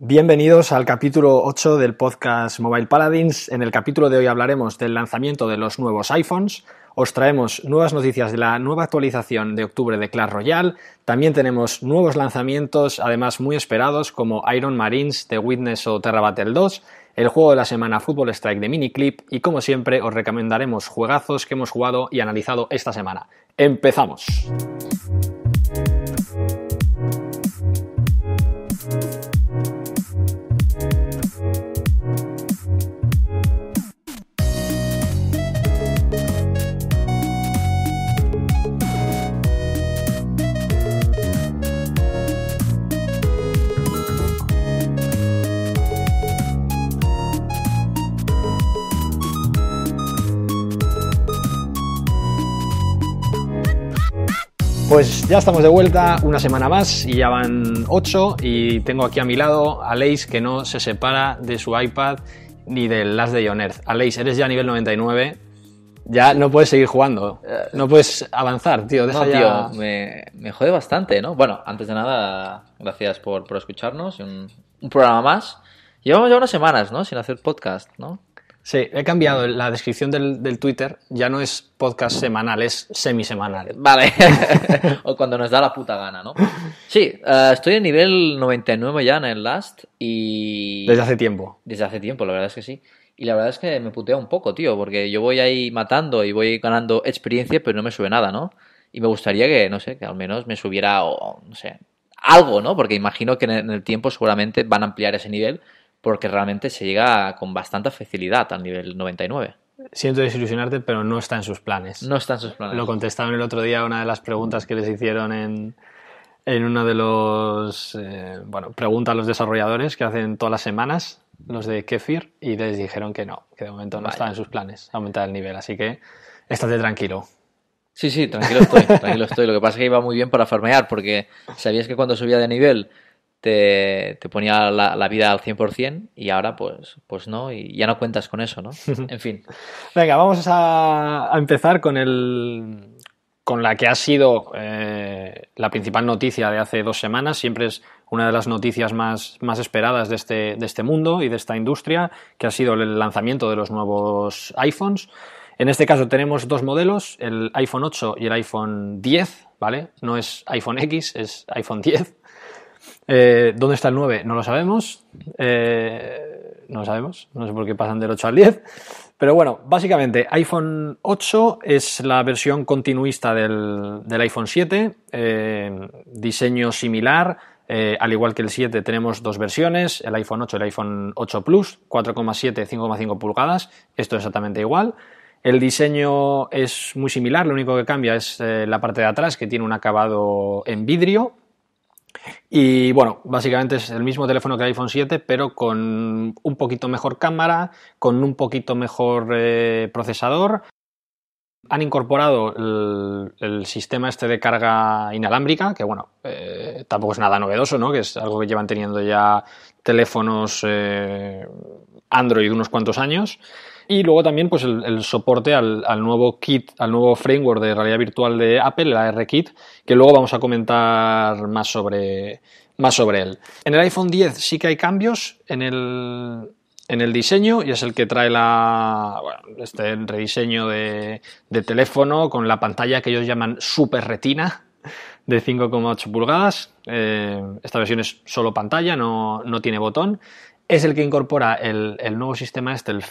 Bienvenidos al capítulo 8 del podcast Mobile Paladins. En el capítulo de hoy hablaremos del lanzamiento de los nuevos iPhones, os traemos nuevas noticias de la nueva actualización de octubre de Clash Royale, también tenemos nuevos lanzamientos, además muy esperados, como Iron Marines, The Witness o Terra Battle 2, el juego de la semana Football Strike de Miniclip y como siempre os recomendaremos juegazos que hemos jugado y analizado esta semana. ¡Empezamos! Pues ya estamos de vuelta una semana más y ya van 8 y tengo aquí a mi lado a Leis que no se separa de su iPad ni del Last de on Earth. eres ya a nivel 99, ya no puedes seguir jugando, eh, no puedes avanzar, tío. Deja tío, me, jode bastante, ¿no? Bueno, antes de nada, gracias por, escucharnos y un programa más. Llevamos ya unas semanas, ¿no? Sin hacer podcast, ¿no? Sí, he cambiado la descripción del, del, Twitter, ya no es podcast semanal, es semisemanal. Vale, o cuando nos da la puta gana, ¿no? Sí, eh, estoy en nivel 99 ya en el Last y... Desde hace tiempo. Desde hace tiempo, la verdad es que sí. Y la verdad es que me putea un poco, tío, porque yo voy ahí matando y voy ganando experiencia, pero no me sube nada, ¿no? Y me gustaría que, no sé, que al menos me subiera, o, no sé, algo, ¿no? Porque imagino que en el tiempo seguramente van a ampliar ese nivel porque realmente se llega con bastante facilidad al nivel 99. Siento desilusionarte, pero no está en sus planes. No está en sus planes. Lo contestaron el otro día una de las preguntas que les hicieron en, en una de los. Eh, bueno, pregunta a los desarrolladores que hacen todas las semanas, los de Kefir, y les dijeron que no, que de momento no está en sus planes aumentar el nivel. Así que estate tranquilo. Sí, sí, tranquilo estoy, tranquilo estoy. Lo que pasa es que iba muy bien para farmear, porque sabías que cuando subía de nivel te, ponía la, vida al 100% y ahora pues, pues no, y ya no cuentas con eso, ¿no? En fin. Venga, vamos a, empezar con el, con la que ha sido eh, la principal noticia de hace dos semanas. Siempre es una de las noticias más, esperadas de este, de este, mundo y de esta industria, que ha sido el lanzamiento de los nuevos iPhones. En este caso tenemos dos modelos, el iPhone 8 y el iPhone 10, ¿vale? No es iPhone X, es iPhone 10. Eh, ¿Dónde está el 9? No lo sabemos. Eh, no lo sabemos. No sé por qué pasan del 8 al 10. Pero bueno, básicamente iPhone 8 es la versión continuista del, iPhone 7. Eh, diseño similar. al igual que el 7 tenemos dos versiones, el iPhone 8 y el iPhone 8 Plus, 4,7, 5,5 pulgadas, esto es exactamente igual. El diseño es muy similar, lo único que cambia es la parte de atrás que tiene un acabado en vidrio, y bueno, básicamente es el mismo teléfono que el iPhone 7, pero con un poquito mejor cámara, con un poquito mejor eh, procesador. Han incorporado el, sistema este de carga inalámbrica, que bueno, eh, tampoco es nada novedoso, ¿no? Que es algo que llevan teniendo ya teléfonos eh, Android unos cuantos años. Y luego también pues, el, soporte al, nuevo kit, al nuevo framework de realidad virtual de Apple, el ARKit, que luego vamos a comentar más sobre, más sobre él. En el iPhone 10 sí que hay cambios en el, en el diseño y es el que trae la, este rediseño de, teléfono con la pantalla que ellos llaman Super Retina de 5,8 pulgadas. Eh, esta versión es solo pantalla, no, no, tiene botón es el que incorpora el, nuevo sistema este, el,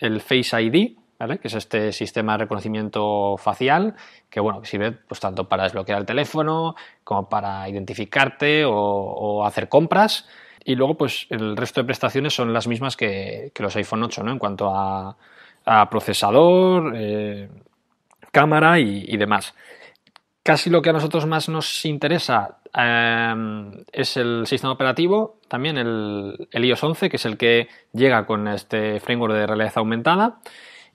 el Face ID, que es este sistema de reconocimiento facial, que bueno, sirve pues, tanto para desbloquear el teléfono como para identificarte o, hacer compras. Y luego, pues el resto de prestaciones son las mismas que, que los iPhone 8, ¿no? En cuanto a, procesador, eh, cámara y, y demás. Casi lo que a nosotros más nos interesa em, es el sistema operativo, también el, iOS 11, que es el que llega con este framework de realidad aumentada.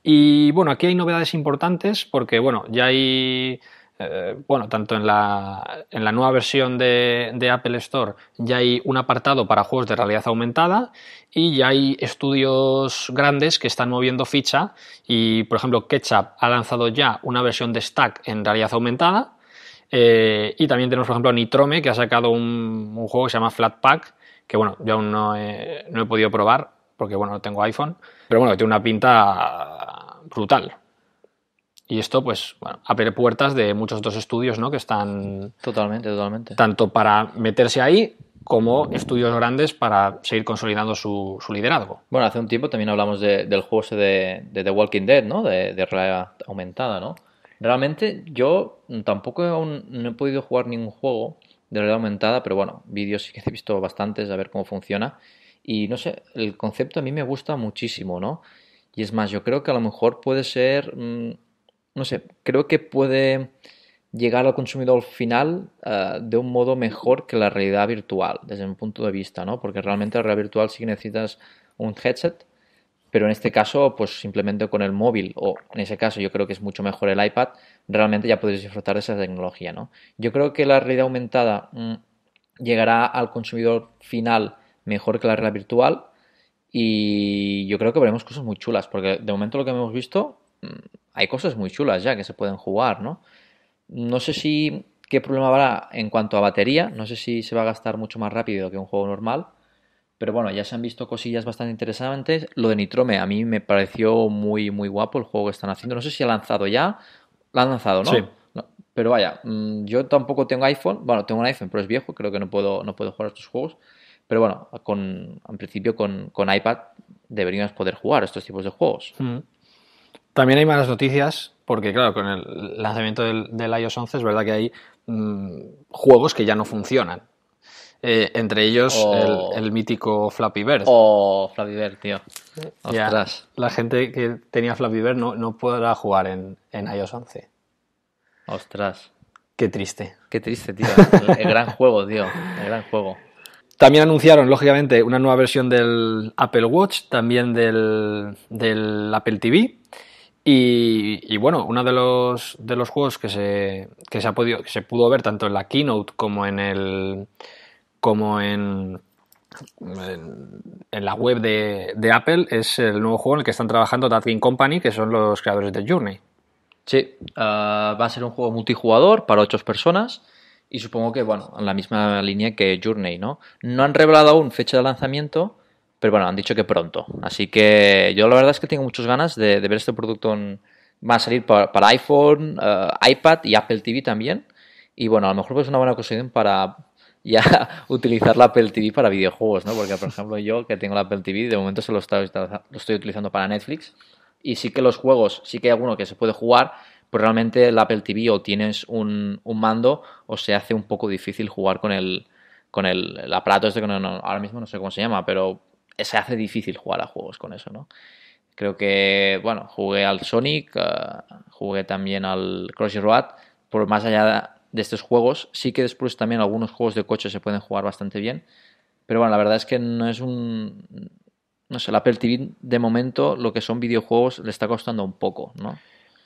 Y bueno, aquí hay novedades importantes porque, bueno, ya hay, eh, bueno, tanto en la, nueva versión de, de, Apple Store ya hay un apartado para juegos de realidad aumentada y ya hay estudios grandes que están moviendo ficha y, por ejemplo, Ketchup ha lanzado ya una versión de Stack en realidad aumentada eh, y también tenemos, por ejemplo, Nitrome, que ha sacado un, juego que se llama Flatpak, que bueno, yo aún no he, no he podido probar, porque bueno, no tengo iPhone, pero bueno, que tiene una pinta brutal. Y esto, pues, bueno, abre puertas de muchos otros estudios, ¿no? Que están. Totalmente, totalmente. Tanto para meterse ahí como estudios grandes para seguir consolidando su, su liderazgo. Bueno, hace un tiempo también hablamos del juego ese de, The Walking Dead, ¿no? De, de realidad aumentada, ¿no? Realmente yo tampoco aún no he podido jugar ningún juego de realidad aumentada, pero bueno, vídeos sí que he visto bastantes a ver cómo funciona. Y no sé, el concepto a mí me gusta muchísimo, ¿no? Y es más, yo creo que a lo mejor puede ser, mm, no sé, creo que puede llegar al consumidor final eh, de un modo mejor que la realidad virtual, desde mi punto de vista, ¿no? Porque realmente la realidad virtual sí necesitas un headset pero en este caso, pues simplemente con el móvil, o en ese caso yo creo que es mucho mejor el iPad, realmente ya podéis disfrutar de esa tecnología, Yo creo que la realidad aumentada mm, llegará al consumidor final mejor que la realidad virtual y yo creo que veremos cosas muy chulas, porque de momento lo que hemos visto, mm, hay cosas muy chulas ya que se pueden jugar, ¿no? No sé si qué problema habrá en cuanto a batería, no sé si se va a gastar mucho más rápido que un juego normal, pero bueno, ya se han visto cosillas bastante interesantes. Lo de Nitrome a mí me pareció muy, muy guapo el juego que están haciendo. No sé si ha lanzado ya. La han lanzado, ¿no? Sí. pero vaya, mm, yo tampoco tengo iPhone. Bueno, tengo un iPhone, pero es viejo. Creo que no puedo, no puedo jugar estos juegos. Pero bueno, con, en principio con, iPad deberíamos poder jugar estos tipos de juegos. Mm. También hay malas noticias, porque claro, con el lanzamiento del, iOS 11 es verdad que hay mm, juegos que ya no funcionan. Eh, entre ellos el, mítico Flappy Bird. Oh, Flappy Bird, tío. Ostras. la gente que tenía Flappy Bird no, podrá jugar en, iOS 11. Ostras. Qué triste. Qué triste, tío. El, gran juego, tío. El gran juego. También anunciaron, lógicamente, una nueva versión del Apple Watch, también del, del Apple TV. Y, bueno, uno de los, de los juegos que se, que se, ha podido, que se pudo ver tanto en la keynote como en el, como en, en, la web de, Apple, es el nuevo juego en el que están trabajando Datkin Company, que son los creadores de Journey. Sí, ah, va a ser un juego multijugador para ocho personas y supongo que, bueno, en la misma línea que Journey, ¿no? No han revelado aún fecha de lanzamiento, pero bueno, han dicho que pronto. Así que yo la verdad es que tengo muchas ganas de, ver este producto va a salir para, iPhone, ah, iPad y Apple TV también. Y bueno, a lo mejor pues es una buena ocasión para ya utilizar la Apple TV para videojuegos, ¿no? Porque, por ejemplo, yo que tengo la Apple TV, de momento se lo, estoy utilizando para Netflix y sí que los juegos, sí que hay alguno que se puede jugar, pero realmente la Apple TV o tienes un, mando o se hace un poco difícil jugar con el, con el, aparato este que ahora mismo no sé cómo se llama, pero se hace difícil jugar a juegos con eso, ¿no? Creo que, bueno, jugué al Sonic, eh, jugué también al Crossy Road, por más allá de de estos juegos. Sí que después también algunos juegos de coche se pueden jugar bastante bien. Pero bueno, la verdad es que no es un... No sé, el Apple TV de momento lo que son videojuegos le está costando un poco, ¿no?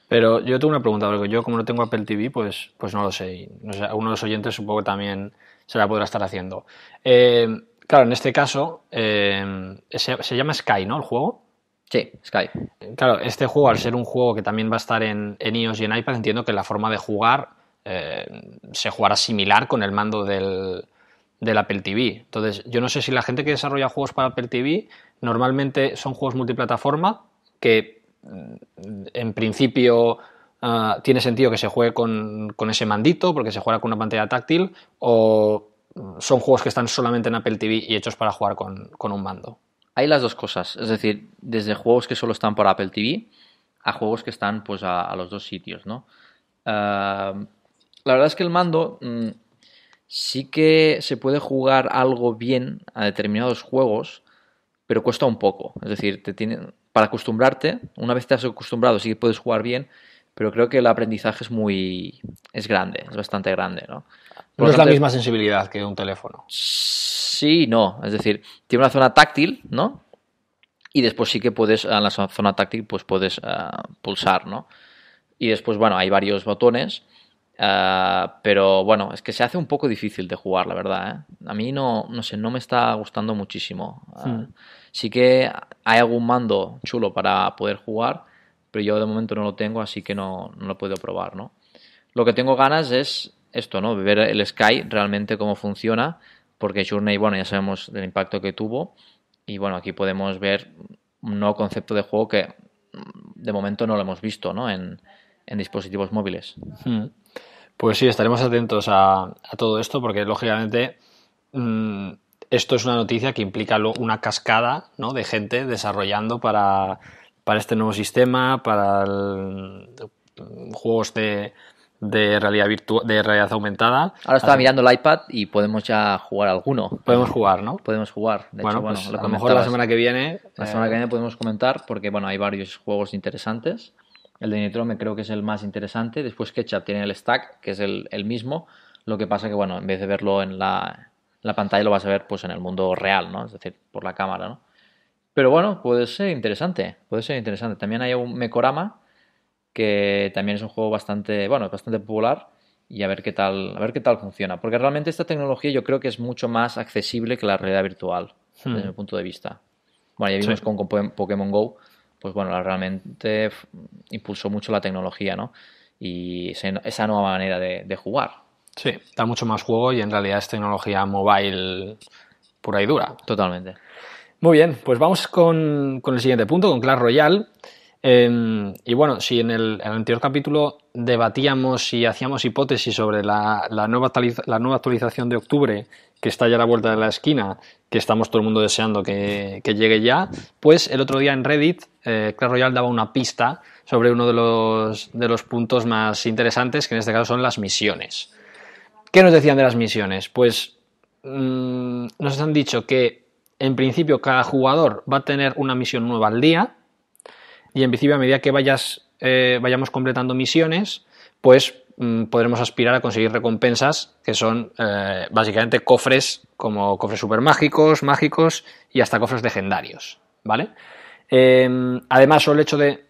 Pero yo tengo una pregunta, porque yo como no tengo Apple TV, pues, pues no lo sé. no sé, uno de los oyentes supongo poco también se la podrá estar haciendo. Eh, claro, en este caso, eh, se, llama Sky, ¿no? El juego. Sí, Sky. Claro, este juego, al ser un juego que también va a estar en, iOS y en iPad, entiendo que la forma de jugar eh, se jugará similar con el mando del, Apple TV. Entonces, yo no sé si la gente que desarrolla juegos para Apple TV normalmente son juegos multiplataforma que mm, en principio ah, tiene sentido que se juegue con, ese mandito porque se juega con una pantalla táctil o mm, son juegos que están solamente en Apple TV y hechos para jugar con, un mando. Hay las dos cosas, es decir, desde juegos que solo están para Apple TV a juegos que están pues a, los dos sitios, ¿no? Ah, la verdad es que el mando mm, sí que se puede jugar algo bien a determinados juegos, pero cuesta un poco. Es decir, te tiene, para acostumbrarte, una vez te has acostumbrado, sí que puedes jugar bien, pero creo que el aprendizaje es muy. es grande, es bastante grande, ¿no? no es la misma sensibilidad que un teléfono. Sí, no. Es decir, tiene una zona táctil, ¿no? Y después sí que puedes, en la zona táctil, pues puedes ah, pulsar, ¿no? Y después, bueno, hay varios botones Ah, pero bueno, es que se hace un poco difícil de jugar, la verdad. ¿eh? A mí no, no sé, no me está gustando muchísimo. Ah, hmm. sí. que hay algún mando chulo para poder jugar, pero yo de momento no lo tengo, así que no, no lo puedo probar, ¿no? Lo que tengo ganas es esto, ¿no? Ver el Sky realmente cómo funciona, porque Journey, bueno, ya sabemos del impacto que tuvo. Y bueno, aquí podemos ver un nuevo concepto de juego que de momento no lo hemos visto, ¿no? En, en dispositivos móviles. Hmm. Pues sí, estaremos atentos a, todo esto porque lógicamente mm, esto es una noticia que implica una cascada de gente desarrollando para, este nuevo sistema, para mm, juegos de, realidad virtual, de realidad aumentada. Ahora estaba mirando el iPad y podemos ya jugar alguno. Podemos jugar, ¿no? Podemos jugar. De bueno, hecho, pues, lo a lo mejor la semana que viene. La semana que eh, viene podemos comentar porque bueno, hay varios juegos interesantes. El de me creo que es el más interesante. Después SketchUp tiene el stack, que es el, mismo. Lo que pasa que, bueno, en vez de verlo en la, pantalla, lo vas a ver pues en el mundo real, ¿no? Es decir, por la cámara, ¿no? Pero bueno, puede ser interesante. Puede ser interesante. También hay un Mecorama, que también es un juego bastante, bueno, bastante popular y a ver qué tal, a ver qué tal funciona, porque realmente esta tecnología yo creo que es mucho más accesible que la realidad virtual desde hmm. mi punto de vista. Bueno, ya vimos con, Pokémon Go pues bueno, realmente impulsó mucho la tecnología, ¿no? Y esa nueva manera de, jugar. Sí, da mucho más juego y en realidad es tecnología mobile pura y dura. Totalmente. Muy bien, pues vamos con, con el siguiente punto, con Clash Royale. Em, y bueno, si en el, anterior capítulo debatíamos y hacíamos hipótesis sobre la, nueva actualización de octubre, que está ya a la vuelta de la esquina, que estamos todo el mundo deseando que, llegue ya, pues el otro día en Reddit, eh, Royal daba una pista sobre uno de los, puntos más interesantes, que en este caso son las misiones. ¿Qué nos decían de las misiones? Pues mm, nos han dicho que en principio cada jugador va a tener una misión nueva al día, y en principio a medida que vayas, eh, vayamos completando misiones, pues mm, podremos aspirar a conseguir recompensas que son eh, básicamente cofres como cofres super mágicos, mágicos y hasta cofres legendarios, ¿vale? Em, además, el hecho de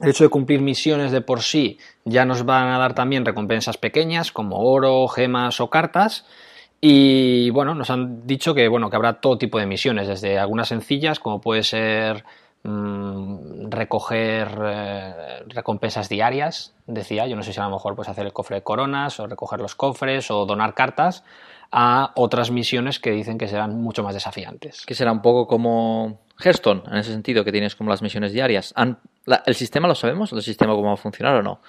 el hecho de cumplir misiones de por sí ya nos van a dar también recompensas pequeñas como oro, gemas o cartas. Y bueno, nos han dicho que bueno, que habrá todo tipo de misiones, desde algunas sencillas, como puede ser Mm, recoger eh, recompensas diarias, decía, yo no sé si a lo mejor pues hacer el cofre de coronas o recoger los cofres o donar cartas a otras misiones que dicen que serán mucho más desafiantes. Que será un poco como Hearthstone, en ese sentido, que tienes como las misiones diarias. ¿El sistema lo sabemos? ¿El sistema cómo va a funcionar o no?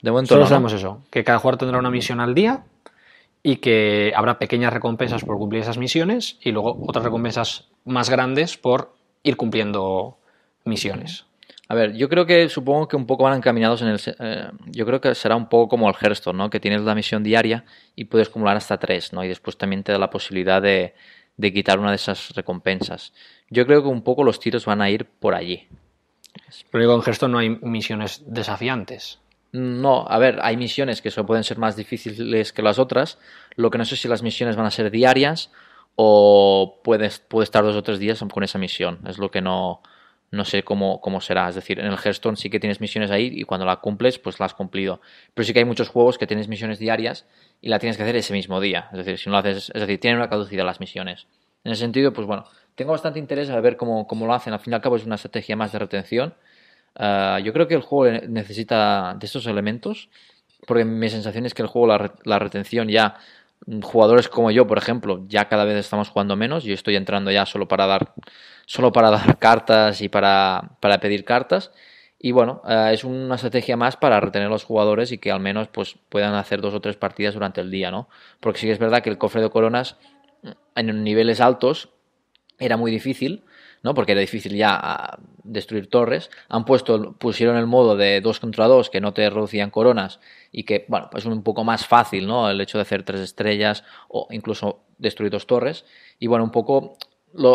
De momento no, sabemos eso, que cada jugador tendrá una misión al día y que habrá pequeñas recompensas por cumplir esas misiones y luego otras recompensas más grandes por ir cumpliendo misiones. A ver, yo creo que supongo que un poco van encaminados en el. Eh, yo creo que será un poco como el Hearthstone, ¿no? Que tienes la misión diaria y puedes acumular hasta tres, ¿no? Y después también te da la posibilidad de, quitar una de esas recompensas. Yo creo que un poco los tiros van a ir por allí. Pero digo, en Hearthstone no hay misiones desafiantes. No, a ver, hay misiones que pueden ser más difíciles que las otras. Lo que no sé si las misiones van a ser diarias o puedes, puedes estar dos o tres días con esa misión. Es lo que no, no sé cómo, cómo será. Es decir, en el Hearthstone sí que tienes misiones ahí y cuando la cumples, pues la has cumplido. Pero sí que hay muchos juegos que tienes misiones diarias y la tienes que hacer ese mismo día. Es decir, si no lo haces, es decir, tienen una caducidad las misiones. En ese sentido, pues bueno, tengo bastante interés a ver cómo, cómo lo hacen. Al fin y al cabo es una estrategia más de retención. Ah, yo creo que el juego necesita de estos elementos, porque mi sensación es que el juego, la retención ya Mm, jugadores como yo, por ejemplo, ya cada vez estamos jugando menos. Yo estoy entrando ya solo para dar, solo para dar cartas y para, pedir cartas. Y bueno, eh, es una estrategia más para retener a los jugadores y que al menos pues, puedan hacer dos o tres partidas durante el día, ¿no? Porque sí que es verdad que el cofre de coronas en niveles altos era muy difícil ¿no? porque era difícil ya ah, destruir torres. Han puesto, pusieron el modo de dos contra dos, que no te reducían coronas, y que, bueno, pues es un poco más fácil, ¿no? El hecho de hacer tres estrellas o incluso destruir dos torres. Y bueno, un poco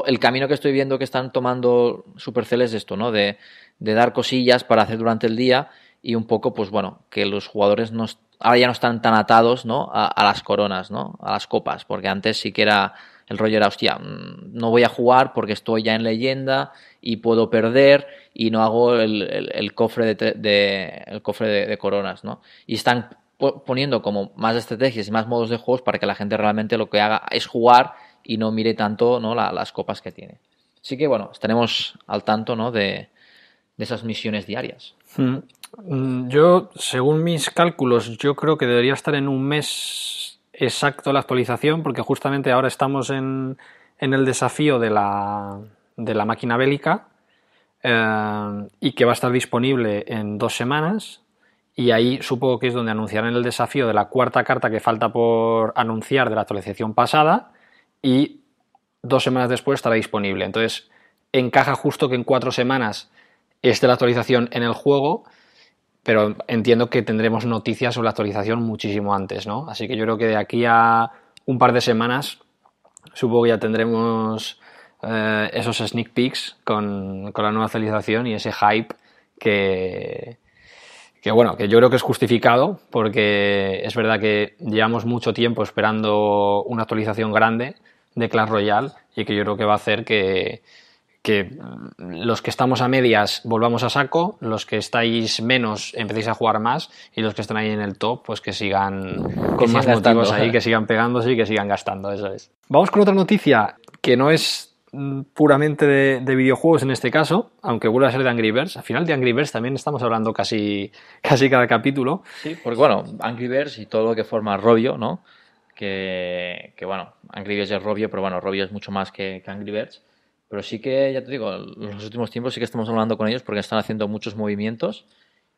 el camino que estoy viendo que están tomando Supercell es esto, ¿no? De, de dar cosillas para hacer durante el día y un poco, pues bueno, que los jugadores no, ahora ya no están tan atados, ¿no? A, a las coronas, ¿no? A las copas, porque antes sí que era el hostia, mm, no voy a jugar porque estoy ya en leyenda y puedo perder y no hago el, cofre, de, coronas, ¿no? Y están poniendo como más estrategias y más modos de juegos para que la gente realmente lo que haga es jugar y no mire tanto las copas que tiene. Así que bueno, estaremos al tanto de esas misiones diarias. Hmm. Mm, yo, según mis cálculos, yo creo que debería estar en un mes exacto la actualización, porque justamente ahora estamos en, en el desafío de la, máquina bélica eh, y que va a estar disponible en dos semanas. Y ahí supongo que es donde anunciarán el desafío de la cuarta carta que falta por anunciar de la actualización pasada y dos semanas después estará disponible. Entonces encaja justo que en cuatro semanas esté la actualización en el juego pero entiendo que tendremos noticias sobre la actualización muchísimo antes, ¿no? Así que yo creo que de aquí a un par de semanas, supongo que ya tendremos eh, esos sneak peeks con, con, la nueva actualización y ese hype que, que, bueno, que yo creo que es justificado, porque es verdad que llevamos mucho tiempo esperando una actualización grande de Clash Royale y que yo creo que va a hacer que que mm, los que estamos a medias volvamos a saco, los que estáis menos empecéis a jugar más y los que están ahí en el top pues que sigan con más motivos ahí, que sigan pegándose y que sigan gastando, eso es. Vamos con otra noticia que no es mm, puramente de, videojuegos en este caso, aunque vuelva a ser de Angry Birds. Al final de Angry Birds también estamos hablando casi, casi cada capítulo. Sí, porque bueno, Angry Birds y todo lo que forma Robio, ¿no? Que, bueno, Angry Birds es Robio, pero bueno, Robio es mucho más que, que Angry Birds pero sí que, ya te digo, en los últimos tiempos sí que estamos hablando con ellos porque están haciendo muchos movimientos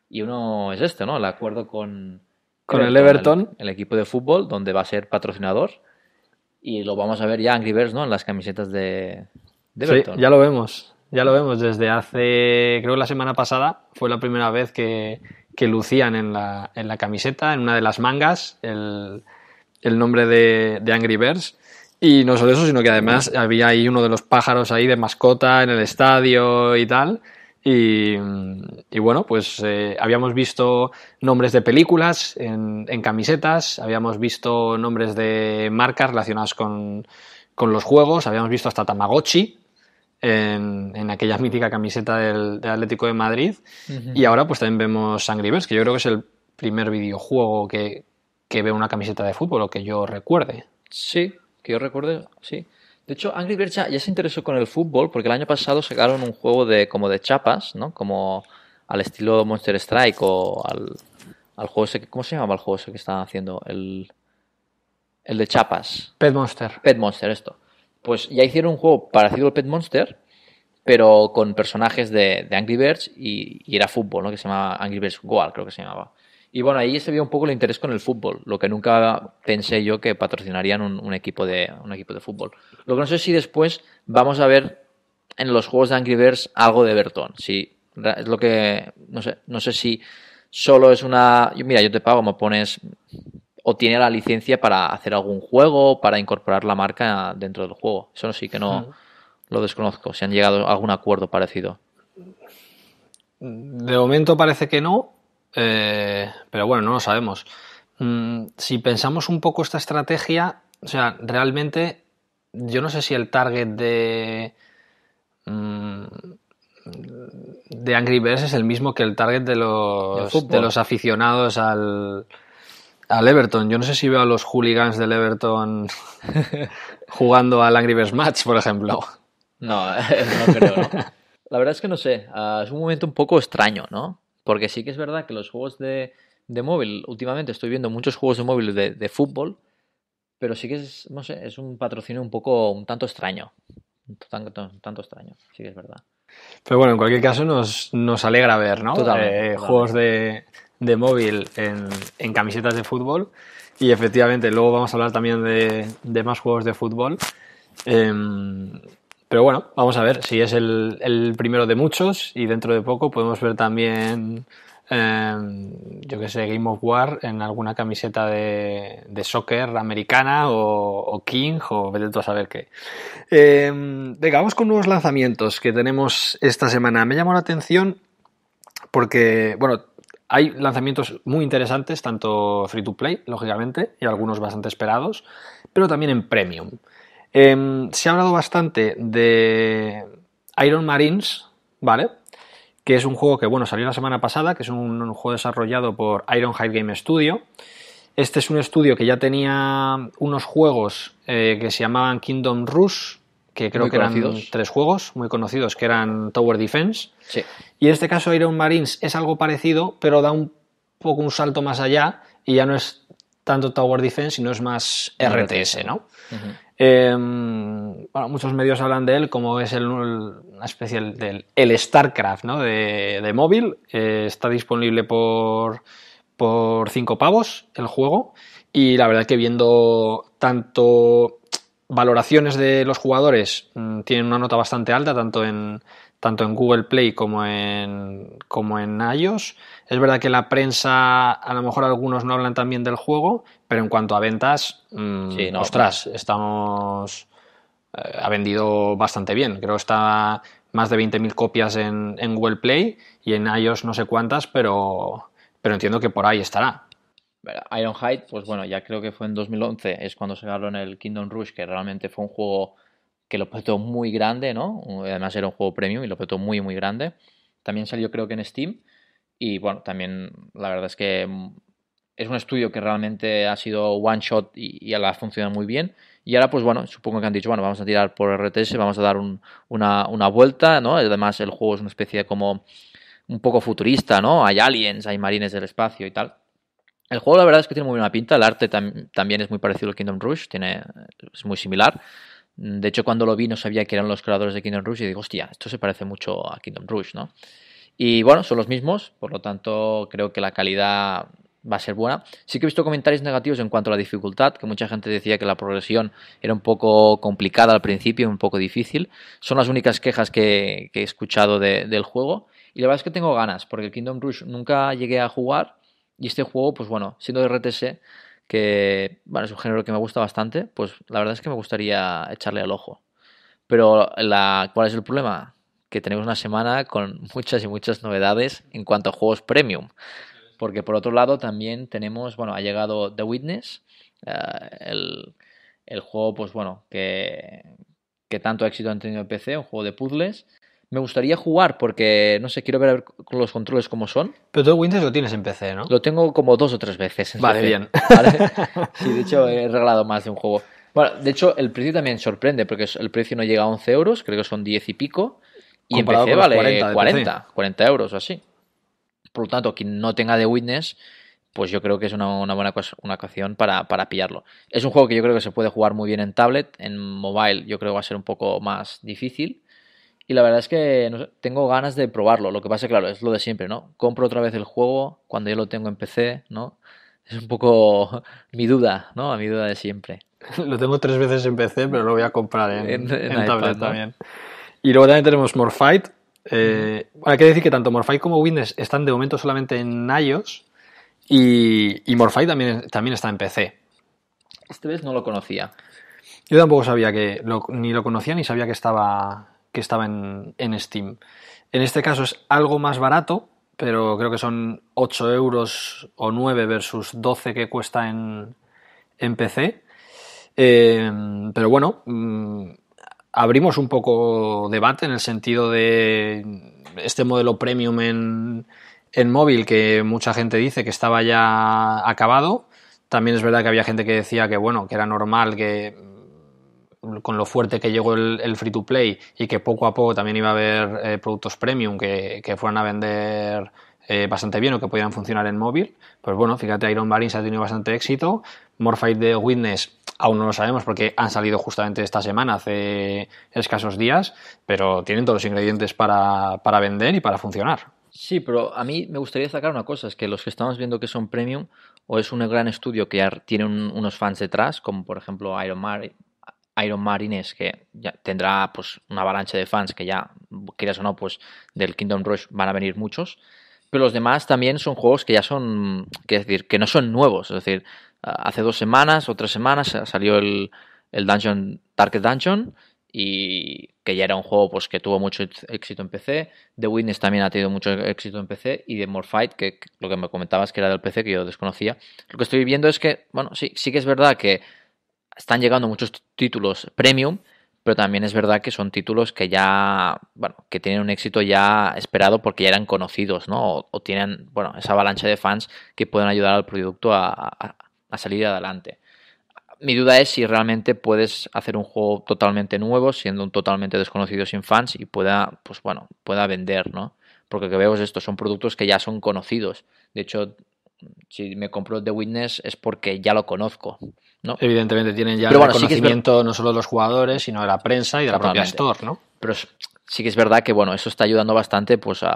y uno es este, ¿no? El acuerdo con... Con el Everton. El, equipo de fútbol, donde va a ser patrocinador. Y lo vamos a ver ya Angry Birds, ¿no? En las camisetas de, de Everton. Sí, ya lo vemos. Ya lo vemos. Desde hace, creo que la semana pasada fue la primera vez que, que lucían en la, en la, camiseta, en una de las mangas, el, el nombre de, de Angry Birds. Y no solo eso, sino que además había ahí uno de los pájaros ahí de mascota en el estadio y tal. Y, bueno, pues eh, habíamos visto nombres de películas en, camisetas, habíamos visto nombres de marcas relacionadas con, los juegos, habíamos visto hasta Tamagotchi, en, aquella mítica camiseta del, Atlético de Madrid. Y ahora pues también vemos Angry que yo creo que es el primer videojuego que, que ve una camiseta de fútbol o que yo recuerde. Sí, que yo recuerde sí. De hecho, Angry Birds ya, se interesó con el fútbol porque el año pasado sacaron un juego de como de chapas, ¿no? Como al estilo Monster Strike o al, al juego ese, ¿cómo se llamaba el juego ese que estaban haciendo? El, el de chapas. Pet Monster. Pet Monster, esto. Pues ya hicieron un juego parecido al Pet Monster, pero con personajes de, Angry Birds y, y, era fútbol, ¿no? Que se llamaba Angry Birds Goal, creo que se llamaba. Y bueno, ahí se vio un poco el interés con el fútbol, lo que nunca pensé yo que patrocinarían un, equipo, de, un equipo de fútbol. Lo que no sé si después vamos a ver en los juegos de Angry Birds algo de Bertón. Si, es lo que, no sé, no sé si solo es una... Mira, yo te pago, me pones o tiene la licencia para hacer algún juego, para incorporar la marca dentro del juego. Eso sí que no lo desconozco, si han llegado a algún acuerdo parecido. De momento parece que no, eh, pero bueno, no lo sabemos. Mm, si pensamos un poco esta estrategia, o sea, realmente yo no sé si el target de... Mm, de Angry Birds es el mismo que el target de los, de los aficionados al, al Everton. Yo no sé si veo a los hooligans del Everton jugando al Angry Birds Match, por ejemplo. No, no creo, La verdad es que no sé. Ah, es un momento un poco extraño, ¿no? Porque sí que es verdad que los juegos de, de móvil, últimamente estoy viendo muchos juegos de móvil de, de, fútbol, pero sí que es, no sé, es un patrocinio un poco, un tanto extraño. Un tanto, tanto extraño, sí que es verdad. Pero bueno, en cualquier caso nos, nos alegra ver, ¿no? Eh, juegos de, de móvil en, en, camisetas de fútbol. Y efectivamente, luego vamos a hablar también de, de más juegos de fútbol. Em, pero bueno, vamos a ver si es el, primero de muchos y dentro de poco podemos ver también, em, yo que sé, Game of War en alguna camiseta de, soccer americana o, King o vete tú a saber qué. Em, venga, vamos con nuevos lanzamientos que tenemos esta semana. Me llamó la atención porque, bueno, hay lanzamientos muy interesantes, tanto free to play, lógicamente, y algunos bastante esperados, pero también en premium. Em, se ha hablado bastante de Iron Marines, ¿vale? Que es un juego que, bueno, salió la semana pasada, que es un, juego desarrollado por Iron Ironhide Game Studio. Este es un estudio que ya tenía unos juegos eh, que se llamaban Kingdom Rush, que creo que eran tres juegos muy conocidos, que eran Tower Defense. Y en este caso Iron Marines es algo parecido, pero da un poco un salto más allá y ya no es tanto Tower Defense, sino es más RTS, ¿no? Em, bueno, muchos medios hablan de él como es el, una especie del el StarCraft ¿no? de, móvil. Eh, está disponible por, por 5 pavos el juego. Y la verdad que viendo tanto valoraciones de los jugadores, mm, tienen una nota bastante alta, tanto en, tanto en Google Play como en, como en iOS. Es verdad que la prensa, a lo mejor algunos no hablan también del juego, pero en cuanto a ventas, mm, ostras, estamos. Eh, ha vendido bastante bien. Creo que está más de 20.000 copias en, Google Play y en iOS no sé cuántas, pero, pero entiendo que por ahí estará. Ironhide, pues bueno, ya creo que fue en 2011, es cuando se ganó en el Kingdom Rush, que realmente fue un juego que lo petó muy grande, ¿no? Además era un juego premium y lo petó muy, muy grande. También salió creo que en Steam. Y bueno, también la verdad es que mm, es un estudio que realmente ha sido one shot y, ha funcionado muy bien. Y ahora, pues bueno, supongo que han dicho, bueno, vamos a tirar por RTS, vamos a dar una, vuelta, ¿no? Además, el juego es una especie de como un poco futurista, ¿no? Hay aliens, hay marines del espacio y tal. El juego, la verdad es que tiene muy buena pinta. El arte también es muy parecido al Kingdom Rush, tiene, es muy similar. De hecho, cuando lo vi no sabía que eran los creadores de Kingdom Rush y digo, hostia, esto se parece mucho a Kingdom Rush, ¿no? Y bueno, son los mismos, por lo tanto creo que la calidad va a ser buena. Sí que he visto comentarios negativos en cuanto a la dificultad, que mucha gente decía que la progresión era un poco complicada al principio, un poco difícil. Son las únicas quejas que, he escuchado del juego. Y la verdad es que tengo ganas, porque el Kingdom Rush nunca llegué a jugar. Y este juego, pues bueno, siendo de RTS que bueno, es un género que me gusta bastante, pues la verdad es que me gustaría echarle al ojo. Pero la, ¿cuál es el problema? Que tenemos una semana con muchas y muchas novedades en cuanto a juegos premium. Porque por otro lado también tenemos, bueno, ha llegado The Witness, eh, el, juego, pues bueno, que, que tanto éxito han tenido en PC, un juego de puzzles, me gustaría jugar porque, no sé, quiero ver los controles cómo son. Pero tú Witness lo tienes en PC, ¿no? Lo tengo como dos o tres veces. vale, bien. Sí, de hecho he regalado más de un juego. Bueno, de hecho el precio también sorprende porque el precio no llega a 11 euros, creo que son 10 y pico. Y en PC vale 40, 40, euros o así. Por lo tanto, quien no tenga The Witness, pues yo creo que es una, buena una ocasión para, para pillarlo. Es un juego que yo creo que se puede jugar muy bien en tablet, en mobile yo creo que va a ser un poco más difícil y la verdad es que tengo ganas de probarlo. Lo que pasa, claro, es lo de siempre, ¿no? Compro otra vez el juego cuando yo lo tengo en PC, ¿no? Es un poco mi duda, ¿no? A mi duda de siempre. lo tengo tres veces en PC, pero lo voy a comprar en, tablet también. Y luego también tenemos Morphite. Eh, hay que decir que tanto Morphite como Windows están de momento solamente en iOS y, y Morphite también, también está en PC. Este vez no lo conocía. Yo tampoco sabía que, ni lo conocía ni sabía que estaba que estaba en, Steam. En este caso es algo más barato, pero creo que son 8 euros o 9 versus 12 que cuesta en, PC. Em, pero bueno, mm, abrimos un poco debate en el sentido de este modelo premium en, en, móvil que mucha gente dice que estaba ya acabado. También es verdad que había gente que decía que bueno, que era normal que con lo fuerte que llegó el, free to play y que poco a poco también iba a haber eh, productos premium que, fueran a vender eh, bastante bien o que pudieran funcionar en móvil, pues bueno, fíjate, Iron Marines ha tenido bastante éxito. Morphite de Witness aún no lo sabemos porque han salido justamente esta semana, hace escasos días, pero tienen todos los ingredientes para, vender y para funcionar. Sí, pero a mí me gustaría destacar una cosa, es que los que estamos viendo que son premium o es un gran estudio que ya tiene unos fans detrás, como por ejemplo Iron, Mar Iron Marines, que ya tendrá pues una avalancha de fans que ya, quieras o no, pues del Kingdom Rush van a venir muchos. Pero los demás también son juegos que ya son, que decir, que no son nuevos. Es decir, hace dos semanas o tres semanas salió el, Dungeon, Target Dungeon, y que ya era un juego pues, que tuvo mucho éxito en PC. The Witness también ha tenido mucho éxito en PC. Y The More Fight, que, que lo que me comentabas que era del PC, que yo desconocía. Lo que estoy viendo es que, bueno, sí, sí que es verdad que están llegando muchos títulos premium, pero también es verdad que son títulos que ya, bueno, que tienen un éxito ya esperado porque ya eran conocidos, ¿no? O, tienen, bueno, esa avalancha de fans que pueden ayudar al producto a, salir adelante. Mi duda es si realmente puedes hacer un juego totalmente nuevo, siendo un totalmente desconocido sin fans y pueda, pues bueno, pueda vender, ¿no? Porque lo que veo son productos que ya son conocidos. De hecho, si me compro The Witness es porque ya lo conozco. ¿no? Evidentemente tienen ya el conocimiento no solo de los jugadores, sino de la prensa y de la propia Store, ¿no? Pero sí que es verdad que bueno, eso está ayudando bastante pues a,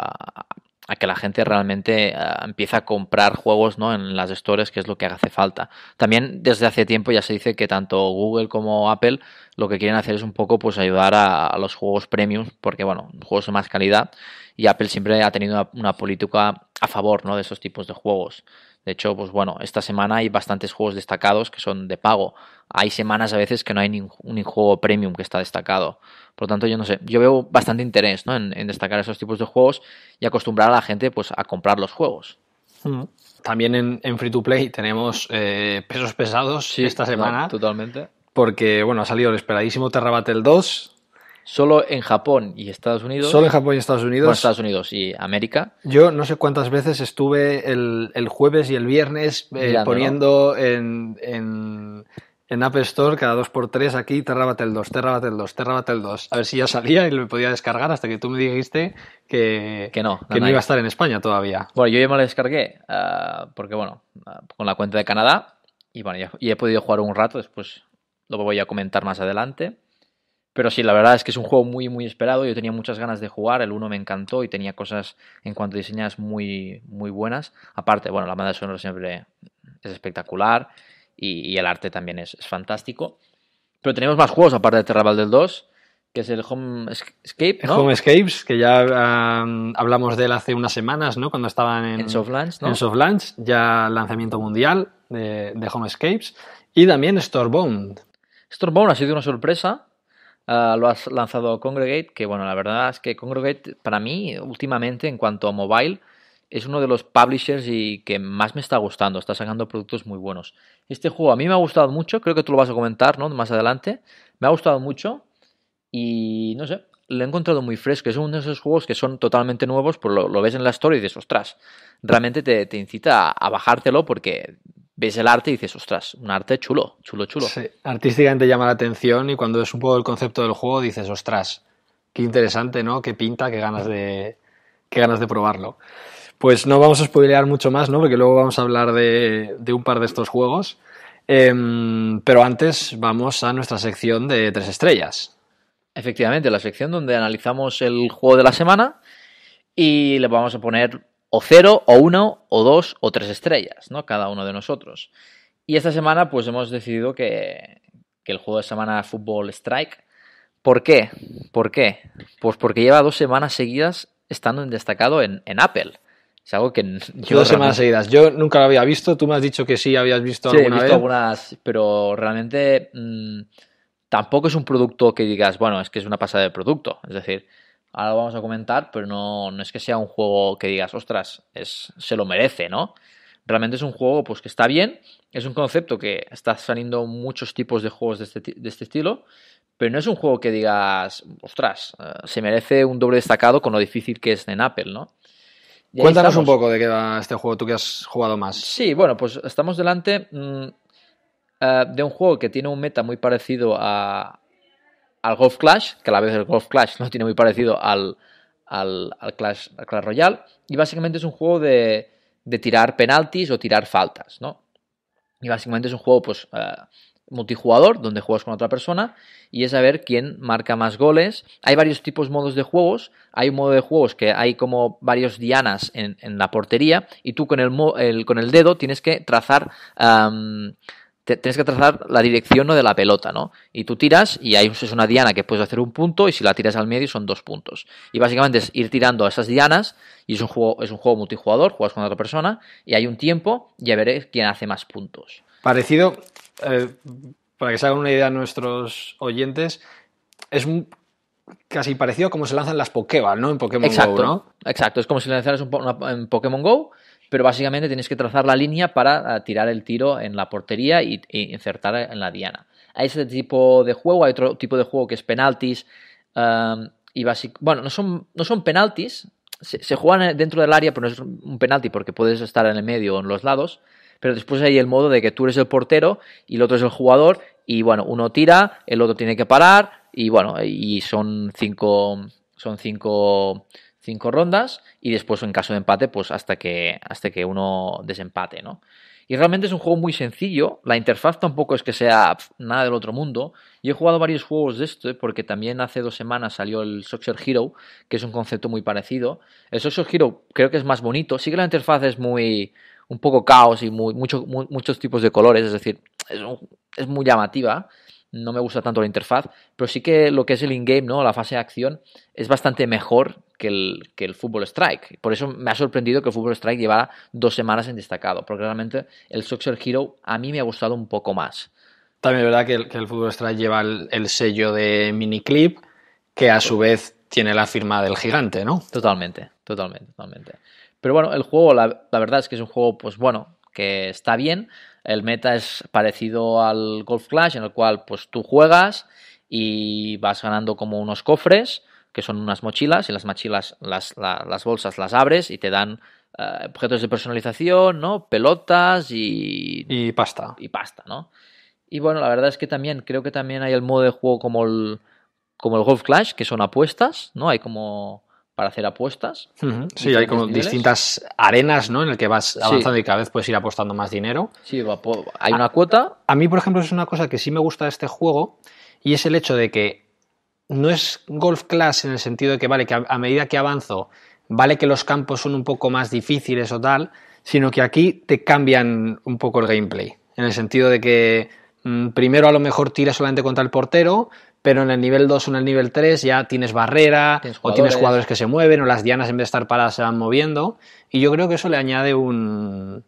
a que la gente realmente empieza ah, empiece a comprar juegos ¿no? en las stores, que es lo que hace falta. También desde hace tiempo ya se dice que tanto Google como Apple lo que quieren hacer es un poco pues ayudar a, los juegos premium, porque bueno, juegos de más calidad, y Apple siempre ha tenido una, una política a favor ¿no? de esos tipos de juegos. De hecho, pues bueno, esta semana hay bastantes juegos destacados que son de pago. Hay semanas a veces que no hay ningún juego premium que está destacado. Por lo tanto, yo no sé, yo veo bastante interés ¿no? en, destacar esos tipos de juegos y acostumbrar a la gente pues, a comprar los juegos. También en, Free to Play tenemos eh, pesos pesados sí, esta semana. totalmente. Porque, bueno, ha salido el esperadísimo Terra Battle 2, Solo en Japón y Estados Unidos. Solo en Japón y Estados Unidos. Bueno, Estados Unidos y América. Yo no sé cuántas veces estuve el, jueves y el viernes eh, poniendo en, en, App Store cada dos por tres aquí Terra el 2, Terra el 2, Terra el 2. A ver si ya salía y lo podía descargar hasta que tú me dijiste que, no, que no iba a estar en España todavía. Bueno, yo ya me lo descargué ah, porque, bueno, ah, con la cuenta de Canadá y bueno, y he podido jugar un rato, después lo voy a comentar más adelante. Pero sí, la verdad es que es un juego muy, muy esperado. Yo tenía muchas ganas de jugar. El 1 me encantó y tenía cosas en cuanto a diseñas muy, muy buenas. Aparte, bueno, la banda sonora siempre es espectacular y, el arte también es, fantástico. Pero tenemos más juegos aparte de Terraval del 2, que es el Home Escape. Home Escapes, que ya um, hablamos de él hace unas semanas, ¿no? Cuando estaban en, en Soft Lunch, ¿no? En Soft ya lanzamiento mundial de, Home Escapes. Y también Stormbound. Stormbound ha sido una sorpresa Ah, lo has lanzado Congregate, que bueno, la verdad es que Congregate para mí últimamente en cuanto a mobile es uno de los publishers y que más me está gustando, está sacando productos muy buenos. Este juego a mí me ha gustado mucho, creo que tú lo vas a comentar ¿no? más adelante, me ha gustado mucho y no sé, lo he encontrado muy fresco, es uno de esos juegos que son totalmente nuevos, pues lo, ves en la story y dices, ostras, realmente te, incita a bajártelo porque ves el arte y dices, ostras, un arte chulo, chulo, chulo. Sí, artísticamente llama la atención y cuando ves un poco el concepto del juego dices, ostras, qué interesante, ¿no? Qué pinta, qué ganas de, ganas de probarlo. Pues no vamos a spoilear mucho más, ¿no? Porque luego vamos a hablar de, un par de estos juegos. Em, pero antes vamos a nuestra sección de tres estrellas. Efectivamente, la sección donde analizamos el juego de la semana y le vamos a poner o cero, o uno, o dos, o tres estrellas, ¿no? Cada uno de nosotros. Y esta semana, pues hemos decidido que, el juego de semana Fútbol Strike. ¿Por qué? ¿Por qué? Pues porque lleva dos semanas seguidas estando en destacado en, Apple. Es algo que Dos semanas seguidas. Yo nunca lo había visto. Tú me has dicho que sí habías visto sí, he visto algunas, pero realmente mm, tampoco es un producto que digas, bueno, es que es una pasada de producto. Es decir, ahora lo vamos a comentar, pero no, es que sea un juego que digas, ostras, es, se lo merece, ¿no? Realmente es un juego pues, que está bien, es un concepto que está saliendo muchos tipos de juegos de este, este estilo, pero no es un juego que digas, ostras, eh, se merece un doble destacado con lo difícil que es en Apple, ¿no? Cuéntanos un poco de qué va este juego, tú que has jugado más. Sí, bueno, pues estamos delante mm, eh, de un juego que tiene un meta muy parecido a, al Golf Clash, que a la vez el Golf Clash no tiene muy parecido al, al, Clash, al Royale, y básicamente es un juego de, de tirar penaltis o tirar faltas, ¿no? Y básicamente es un juego pues, eh, multijugador, donde juegas con otra persona, y es saber quién marca más goles. Hay varios tipos modos de juegos. Hay un modo de juegos que hay como varios dianas en, en la portería, y tú con el, con el dedo tienes que trazar tienes que trazar la dirección de la pelota, ¿no? Y tú tiras y ahí es una diana que puedes hacer un punto y si la tiras al medio son dos puntos. Y básicamente es ir tirando a esas dianas y es un juego, es un juego multijugador, juegas con otra persona y hay un tiempo y a ver quién hace más puntos. Parecido, eh, para que se hagan una idea nuestros oyentes, es casi parecido a como se lanzan las Pokéball, ¿no? En Pokémon exacto, Go, ¿no? Exacto, es como si lanzaras un en Pokémon Go pero básicamente tienes que trazar la línea para eh, tirar el tiro en la portería y insertar en la diana. Hay ese tipo de juego, hay otro tipo de juego que es penaltis. y bueno, no son, no son penaltis, se, se, juegan eh, dentro del área, pero no es un penalti porque puedes estar en el medio o en los lados. Pero después hay el modo de que tú eres el portero y el otro es el jugador. Y bueno, uno tira, el otro tiene que parar. Y bueno, y son cinco. Son cinco cinco rondas y después en caso de empate, pues hasta que, hasta que uno desempate, ¿no? Y realmente es un juego muy sencillo, la interfaz tampoco es que sea nada del otro mundo. Yo he jugado varios juegos de esto ¿eh? porque también hace dos semanas salió el Soccer Hero, que es un concepto muy parecido. El Soccer Hero creo que es más bonito, sí que la interfaz es muy un poco caos y muchos tipos de colores, es decir, es, es muy llamativa, no me gusta tanto la interfaz, pero sí que lo que es el in-game, ¿no? la fase de acción, es bastante mejor que el, que Fútbol Strike. Por eso me ha sorprendido que el Fútbol Strike llevara dos semanas en destacado, porque realmente el Soccer Hero a mí me ha gustado un poco más. También es verdad que el, Fútbol Strike lleva el, sello de Miniclip, que a su vez tiene la firma del gigante, ¿no? Totalmente, totalmente, totalmente. Pero bueno, el juego, la verdad es que es un juego, pues bueno, que está bien. El meta es parecido al Golf Clash, en el cual pues tú juegas y vas ganando como unos cofres, que son unas mochilas, y las mochilas, las, bolsas las abres y te dan eh, objetos de personalización, ¿no? Pelotas y... Y pasta. Y pasta, ¿no? Y bueno, la verdad es que también, creo que también hay el modo de juego como el, como el Golf Clash, que son apuestas, ¿no? Hay como para hacer apuestas. Sí, hay como distintas arenas, ¿no? En el que vas avanzando y cada vez puedes ir apostando más dinero. Sí, hay una cuota. A mí, por ejemplo, es una cosa que sí me gusta de este juego y es el hecho de que no es golf class en el sentido de que, vale, que a, medida que avanzo, vale que los campos son un poco más difíciles o tal, sino que aquí te cambian un poco el gameplay. En el sentido de que mm, primero a lo mejor tira solamente contra el portero, pero en el nivel 2 o en el nivel 3 ya tienes barrera o tienes jugadores que se mueven o las dianas en vez de estar paradas se van moviendo y yo creo que eso le añade un,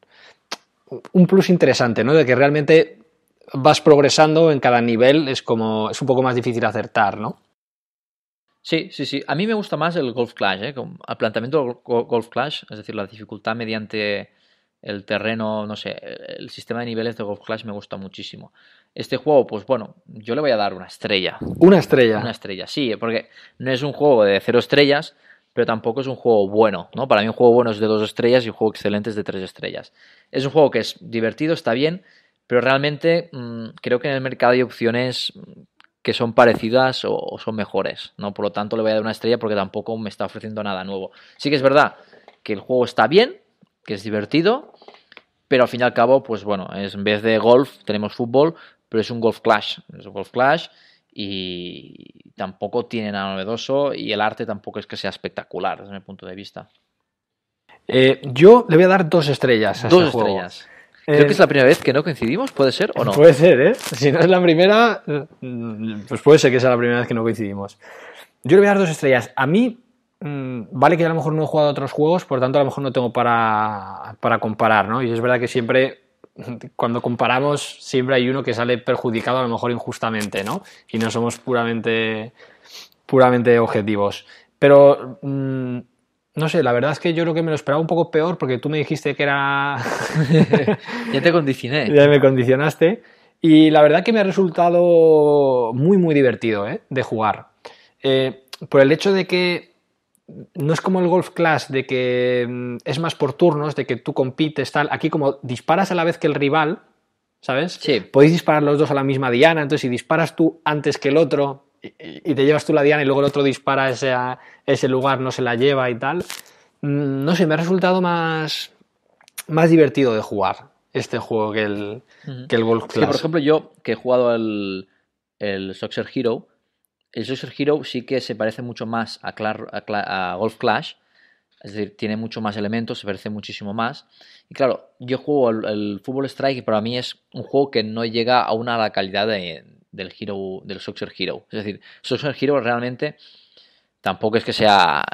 un plus interesante, ¿no? De que realmente vas progresando en cada nivel, es como es un poco más difícil acertar, ¿no? Sí, sí, sí. A mí me gusta más el Golf Clash, ¿eh? el planteamiento del Golf Clash, es decir, la dificultad mediante el terreno, no sé, el sistema de niveles de Golf Clash me gusta muchísimo. Este juego, pues bueno, yo le voy a dar una estrella. ¿Una estrella? Una estrella, sí, eh, porque no es un juego de cero estrellas, pero tampoco es un juego bueno, ¿no? Para mí un juego bueno es de dos estrellas y un juego excelente es de tres estrellas. Es un juego que es divertido, está bien, pero realmente mm, creo que en el mercado hay opciones mm, que son parecidas o, son mejores, ¿no? Por lo tanto le voy a dar una estrella porque tampoco me está ofreciendo nada nuevo. Sí que es verdad que el juego está bien, que es divertido, pero al fin y al cabo, pues bueno, en vez de golf tenemos fútbol, pero es un Golf Clash, es un Golf Clash y tampoco tiene nada novedoso y el arte tampoco es que sea espectacular desde mi punto de vista. Eh, yo le voy a dar dos estrellas. dos estrellas. Creo que es la primera vez que no coincidimos, ¿puede ser o no? Puede ser, ¿eh? Si no es la primera, mm, pues puede ser que sea la primera vez que no coincidimos. Yo le voy a dar dos estrellas. A mí, mm, vale que a lo mejor no he jugado otros juegos, por tanto a lo mejor no tengo para, para comparar, ¿no? Y es verdad que siempre cuando comparamos siempre hay uno que sale perjudicado a lo mejor injustamente, ¿no? Y no somos puramente, puramente objetivos. Pero mm, no sé, la verdad es que yo creo que me lo esperaba un poco peor porque tú me dijiste que era... ya te condicioné. Ya me condicionaste. Y la verdad que me ha resultado muy, muy divertido ¿eh? de jugar. Eh, por el hecho de que no es como el golf Class de que mm, es más por turnos, de que tú compites, tal. Aquí como disparas a la vez que el rival, ¿sabes? Sí. Podéis disparar los dos a la misma diana, entonces si disparas tú antes que el otro y, te llevas tú la diana y luego el otro dispara ese, a ese lugar, no se la lleva y tal. Mm, no sé, me ha resultado más, más divertido de jugar este juego que el, golf clash. por ejemplo, yo que he jugado el, el Soccer Hero, el Soccer Hero sí que se parece mucho más a, Golf Clash, es decir, tiene mucho más elementos, se parece muchísimo más. Y claro, yo juego el, Football Strike y para mí es un juego que no llega aún a la calidad del, Hero, del Soccer Hero. Es decir, Soccer Hero realmente tampoco es que sea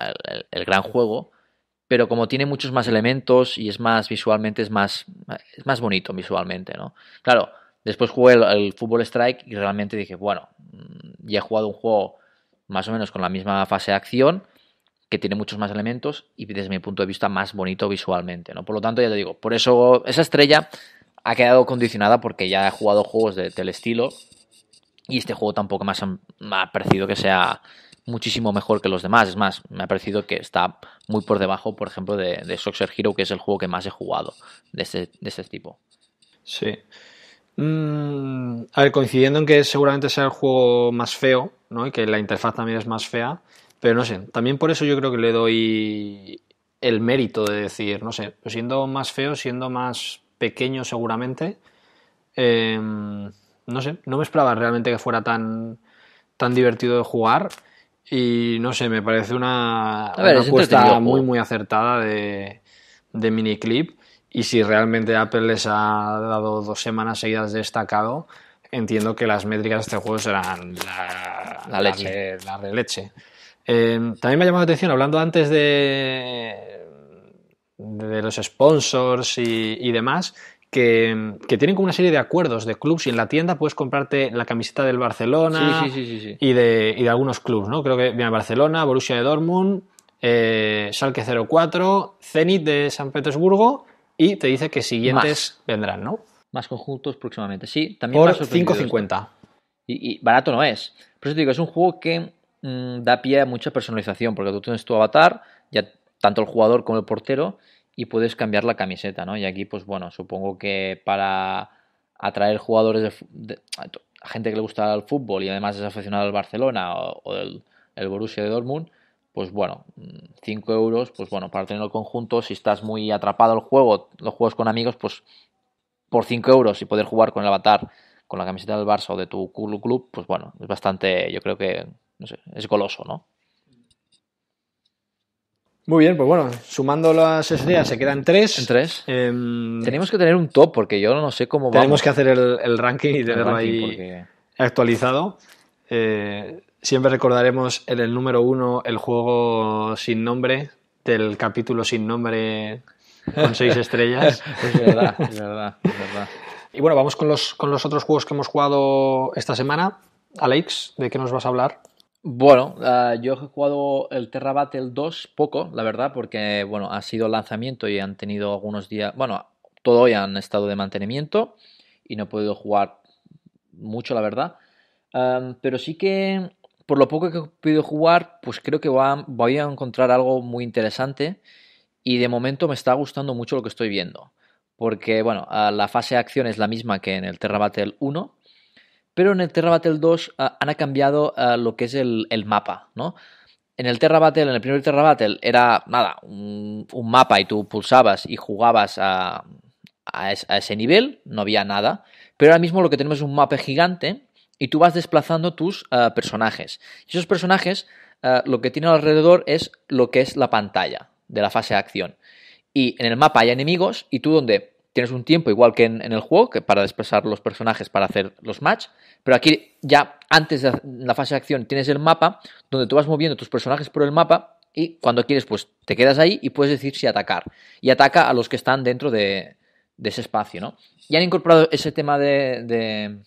el, gran juego, pero como tiene muchos más elementos y es más visualmente, es más, es más bonito visualmente, ¿no? Claro, Después jugué el, Football Fútbol Strike y realmente dije, bueno, mm, ya he jugado un juego más o menos con la misma fase de acción, que tiene muchos más elementos y desde mi punto de vista más bonito visualmente, ¿no? Por lo tanto, ya te digo, por eso esa estrella ha quedado condicionada porque ya he jugado juegos de, del estilo y este juego tampoco me ha, parecido que sea muchísimo mejor que los demás. Es más, me ha parecido que está muy por debajo, por ejemplo, de, de Soxer Hero, que es el juego que más he jugado de este, de este tipo. Sí. Mm, a ver, coincidiendo en que seguramente sea el juego más feo, ¿no? Y que la interfaz también es más fea, pero no sé, también por eso yo creo que le doy el mérito de decir, no sé, siendo más feo, siendo más pequeño seguramente, em, no sé, no me esperaba realmente que fuera tan, tan divertido de jugar y no sé, me parece una, una apuesta muy, muy acertada de, de miniclip y si realmente Apple les ha dado dos semanas seguidas de destacado, entiendo que las métricas de este juego serán la, leche. La, eh, también me ha llamado la atención, hablando antes de, de los sponsors y, demás, que, tienen como una serie de acuerdos de clubs y en la tienda puedes comprarte la camiseta del Barcelona y, de, algunos clubes, ¿no? Creo que viene Barcelona, Borussia de Dortmund, eh, Salque 04, Zenit de San Petersburgo y te dice que siguientes vendrán, ¿no? Más conjuntos próximamente, sí. También Por 5.50. Y, barato no es. Por eso te digo, es un juego que mm, da pie a mucha personalización, porque tú tienes tu avatar, ya tanto el jugador como el portero, y puedes cambiar la camiseta, ¿no? Y aquí, pues bueno, supongo que para atraer jugadores de, gente que le gusta el fútbol y además es aficionado al Barcelona o, del el Borussia de Dortmund, pues bueno, 5 euros, pues bueno, para tenerlo conjunto, si estás muy atrapado al juego, los juegos con amigos, pues por 5 euros y poder jugar con el avatar, con la camiseta del Barça o de tu club, pues bueno, es bastante, yo creo que, no sé, es goloso, ¿no? Muy bien, pues bueno, sumando las estrellas, se quedan tres. En tres. Em, Tenemos que tener un top porque yo no sé cómo Tenemos que hacer el, ranking y tenerlo ahí actualizado. Eh, Siempre recordaremos en el número uno el juego sin nombre, del capítulo sin nombre con seis estrellas. es verdad, es verdad, Y bueno, vamos con los, con los otros juegos que hemos jugado esta semana. Alex, ¿de qué nos vas a hablar? Bueno, ah, yo he jugado el Terra Battle 2 poco, la verdad, porque bueno, ha sido lanzamiento y han tenido algunos días, bueno, todo hoy han estado de mantenimiento y no he podido jugar mucho, la verdad. pero sí que por lo poco que he podido jugar, pues creo que voy a encontrar algo muy interesante y de momento me está gustando mucho lo que estoy viendo. Porque, bueno, la fase de acción es la misma que en el Terra Battle 1, pero en el Terra Battle 2 ah, han cambiado ah, lo que es el, mapa, ¿no? En el Terra Battle, en el primer Terra Battle, era nada, un, mapa y tú pulsabas y jugabas a, ese nivel, no había nada. Pero ahora mismo lo que tenemos es un mapa gigante y tú vas desplazando tus eh, personajes. Y esos personajes eh, lo que tienen alrededor es lo que es la pantalla de la fase de acción. Y en el mapa hay enemigos y tú donde tienes un tiempo igual que en, el juego que para desplazar los personajes para hacer los match, pero aquí ya antes de la fase de acción tienes el mapa donde tú vas moviendo tus personajes por el mapa y cuando quieres pues te quedas ahí y puedes decir si atacar. Y ataca a los que están dentro de, ese espacio, ¿no? Y han incorporado ese tema de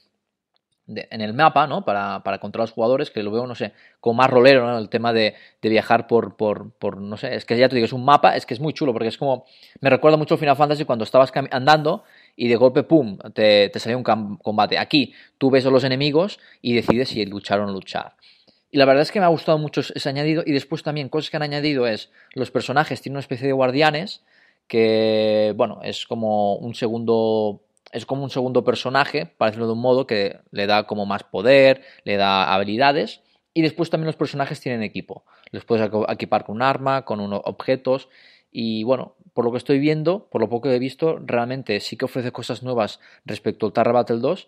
en el mapa, ¿no? Para, para a los jugadores, que lo veo, no sé, como más rolero, ¿no? El tema de, viajar por, por, no sé, es que ya te digo, es un mapa, es que es muy chulo, porque es como, me recuerda mucho Final Fantasy cuando estabas andando y de golpe, pum, te, te salió un combate. Aquí tú ves a los enemigos y decides si luchar o no luchar. Y la verdad es que me ha gustado mucho ese añadido. Y después también cosas que han añadido es, los personajes tienen una especie de guardianes que, bueno, es como un segundo es como un segundo personaje, para decirlo de un modo, que le da como más poder, le da habilidades. Y después también los personajes tienen equipo. Los puedes equipar con un arma, con unos objetos. Y bueno, por lo que estoy viendo, por lo poco que he visto, realmente sí que ofrece cosas nuevas respecto al Terra Battle 2,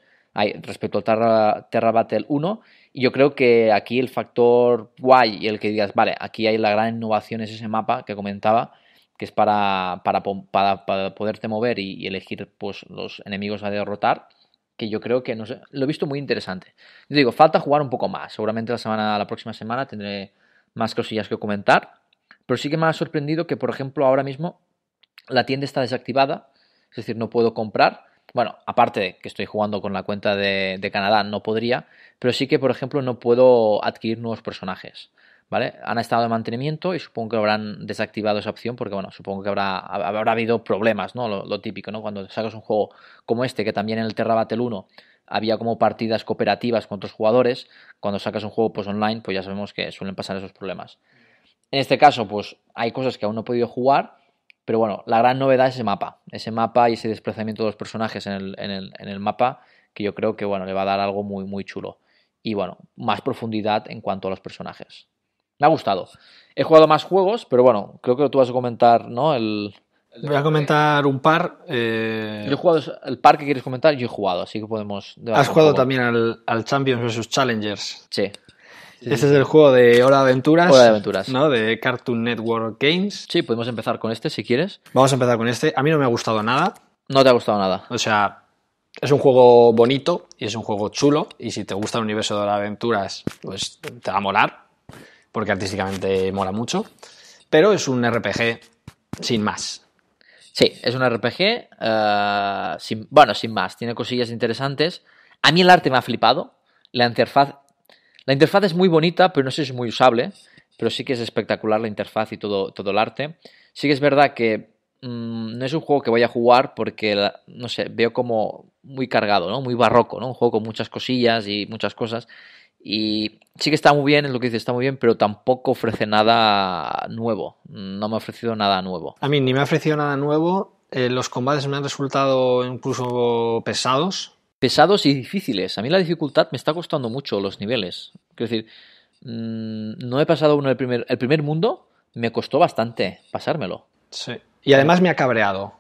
respecto al Terra, Terra Battle 1. Y yo creo que aquí el factor guay y el que digas, vale, aquí hay la gran innovación es ese mapa que comentaba que es para, para, para, poderte mover y, elegir pues, los enemigos a derrotar, que yo creo que lo he visto muy interesante. Yo digo, falta jugar un poco más. Seguramente la, semana, la próxima semana tendré más cosillas que comentar. Pero sí que me ha sorprendido que, por ejemplo, ahora mismo la tienda está desactivada, es decir, no puedo comprar. Bueno, aparte de que estoy jugando con la cuenta de Canadá, no podría, pero sí que, por ejemplo, no puedo adquirir nuevos personajes. Han estado de mantenimiento y supongo que habrán desactivado esa opción porque, bueno, supongo que habrá, habrá habido problemas, ¿no? Lo, típico, ¿no? Cuando sacas un juego como este, que también en el Terra Battle 1 había como partidas cooperativas con otros jugadores, cuando sacas un juego pues online, pues ya sabemos que suelen pasar esos problemas. En este caso, pues hay cosas que aún no he podido jugar, pero bueno, la gran novedad es ese mapa, ese mapa y ese desplazamiento de los personajes en el, en el mapa, que yo creo que, bueno, le va a dar algo muy, muy chulo. Y bueno, más profundidad en cuanto a los personajes. Me ha gustado. He jugado más juegos, pero bueno, creo que tú vas a comentar, ¿no? El, Voy a comentar un par. Eh, yo he jugado el par que quieres comentar, yo he jugado, así que podemos. Has jugado también al, Champions vs Challengers. Sí. Este es el juego de Hora de Aventuras. Hora de Aventuras. ¿No? De Cartoon Network Games. Sí, podemos empezar con este si quieres. Vamos a empezar con este. A mí no me ha gustado nada. No te ha gustado nada. O sea, es un juego bonito y es un juego chulo. Y si te gusta el universo de Hora de Aventuras, pues te va a molar porque artísticamente mola mucho, pero es un RPG sin más. Sí, es un RPG, eh, sin, bueno, sin más, tiene cosillas interesantes. A mí el arte me ha flipado, la interfaz, la interfaz es muy bonita, pero no sé si es muy usable, pero sí que es espectacular la interfaz y todo, todo el arte. Sí que es verdad que mm, no es un juego que vaya a jugar porque, no sé, veo como muy cargado, ¿no? Muy barroco, ¿no? Un juego con muchas cosillas y muchas cosas. Y sí que está muy bien, es lo que dice, está muy bien, pero tampoco ofrece nada nuevo. No me ha ofrecido nada nuevo. A mí ni me ha ofrecido nada nuevo. Eh, los combates me han resultado incluso pesados. Pesados y difíciles. A mí la dificultad me está costando mucho los niveles. Quiero decir, mm, no he pasado uno el primer, el primer mundo, me costó bastante pasármelo. Sí. Y además me ha cabreado.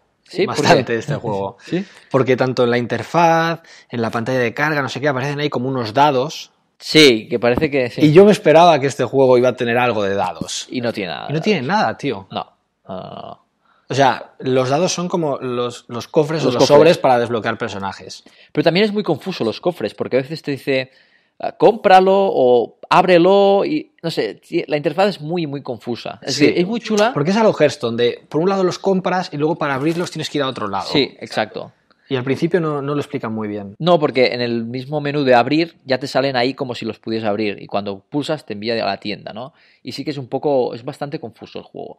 bastante este juego. ¿Sí? Porque tanto en la interfaz, en la pantalla de carga, no sé qué, aparecen ahí como unos dados Sí, que parece que sí. Y yo me esperaba que este juego iba a tener algo de dados. Y no tiene nada. Y no tiene nada, tío. No. O sea, los dados son como los, cofres o los sobres para desbloquear personajes. Pero también es muy confuso los cofres, porque a veces te dice ah, cómpralo o ábrelo y no sé, la interfaz es muy muy confusa. Es, es muy chula. Porque es algo, de por un lado los compras y luego para abrirlos tienes que ir a otro lado. Sí, exacto. Y al principio no, lo explican muy bien. No, porque en el mismo menú de abrir ya te salen ahí como si los pudieses abrir y cuando pulsas te envía a la tienda, ¿no? Y sí que es un poco, es bastante confuso el juego.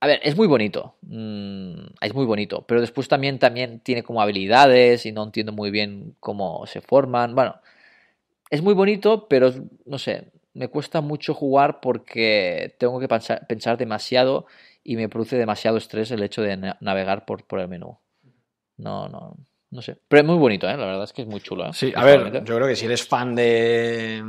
A ver, es muy bonito, mm, es muy bonito, pero después también, también tiene como habilidades y no entiendo muy bien cómo se forman. Bueno, es muy bonito, pero no sé, me cuesta mucho jugar porque tengo que pensar, pensar demasiado y me produce demasiado estrés el hecho de navegar por, por el menú. No, no, no sé. Pero es muy bonito, ¿eh? La verdad es que es muy chulo. ¿eh? Sí, a ver, yo creo que si eres fan de,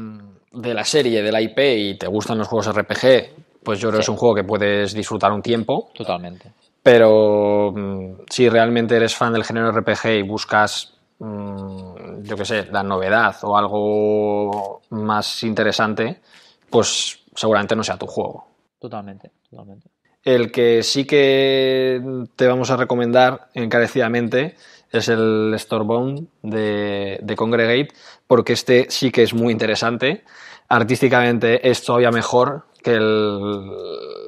la serie, de la IP y te gustan los juegos RPG, pues yo creo que es un juego que puedes disfrutar un tiempo. Totalmente. Pero mm, si realmente eres fan del género RPG y buscas, mm, yo qué sé, la novedad o algo más interesante, pues seguramente no sea tu juego. Totalmente, totalmente. El que sí que te vamos a recomendar encarecidamente es el Storebound de, Congregate, porque este sí que es muy interesante. Artísticamente es todavía mejor que el...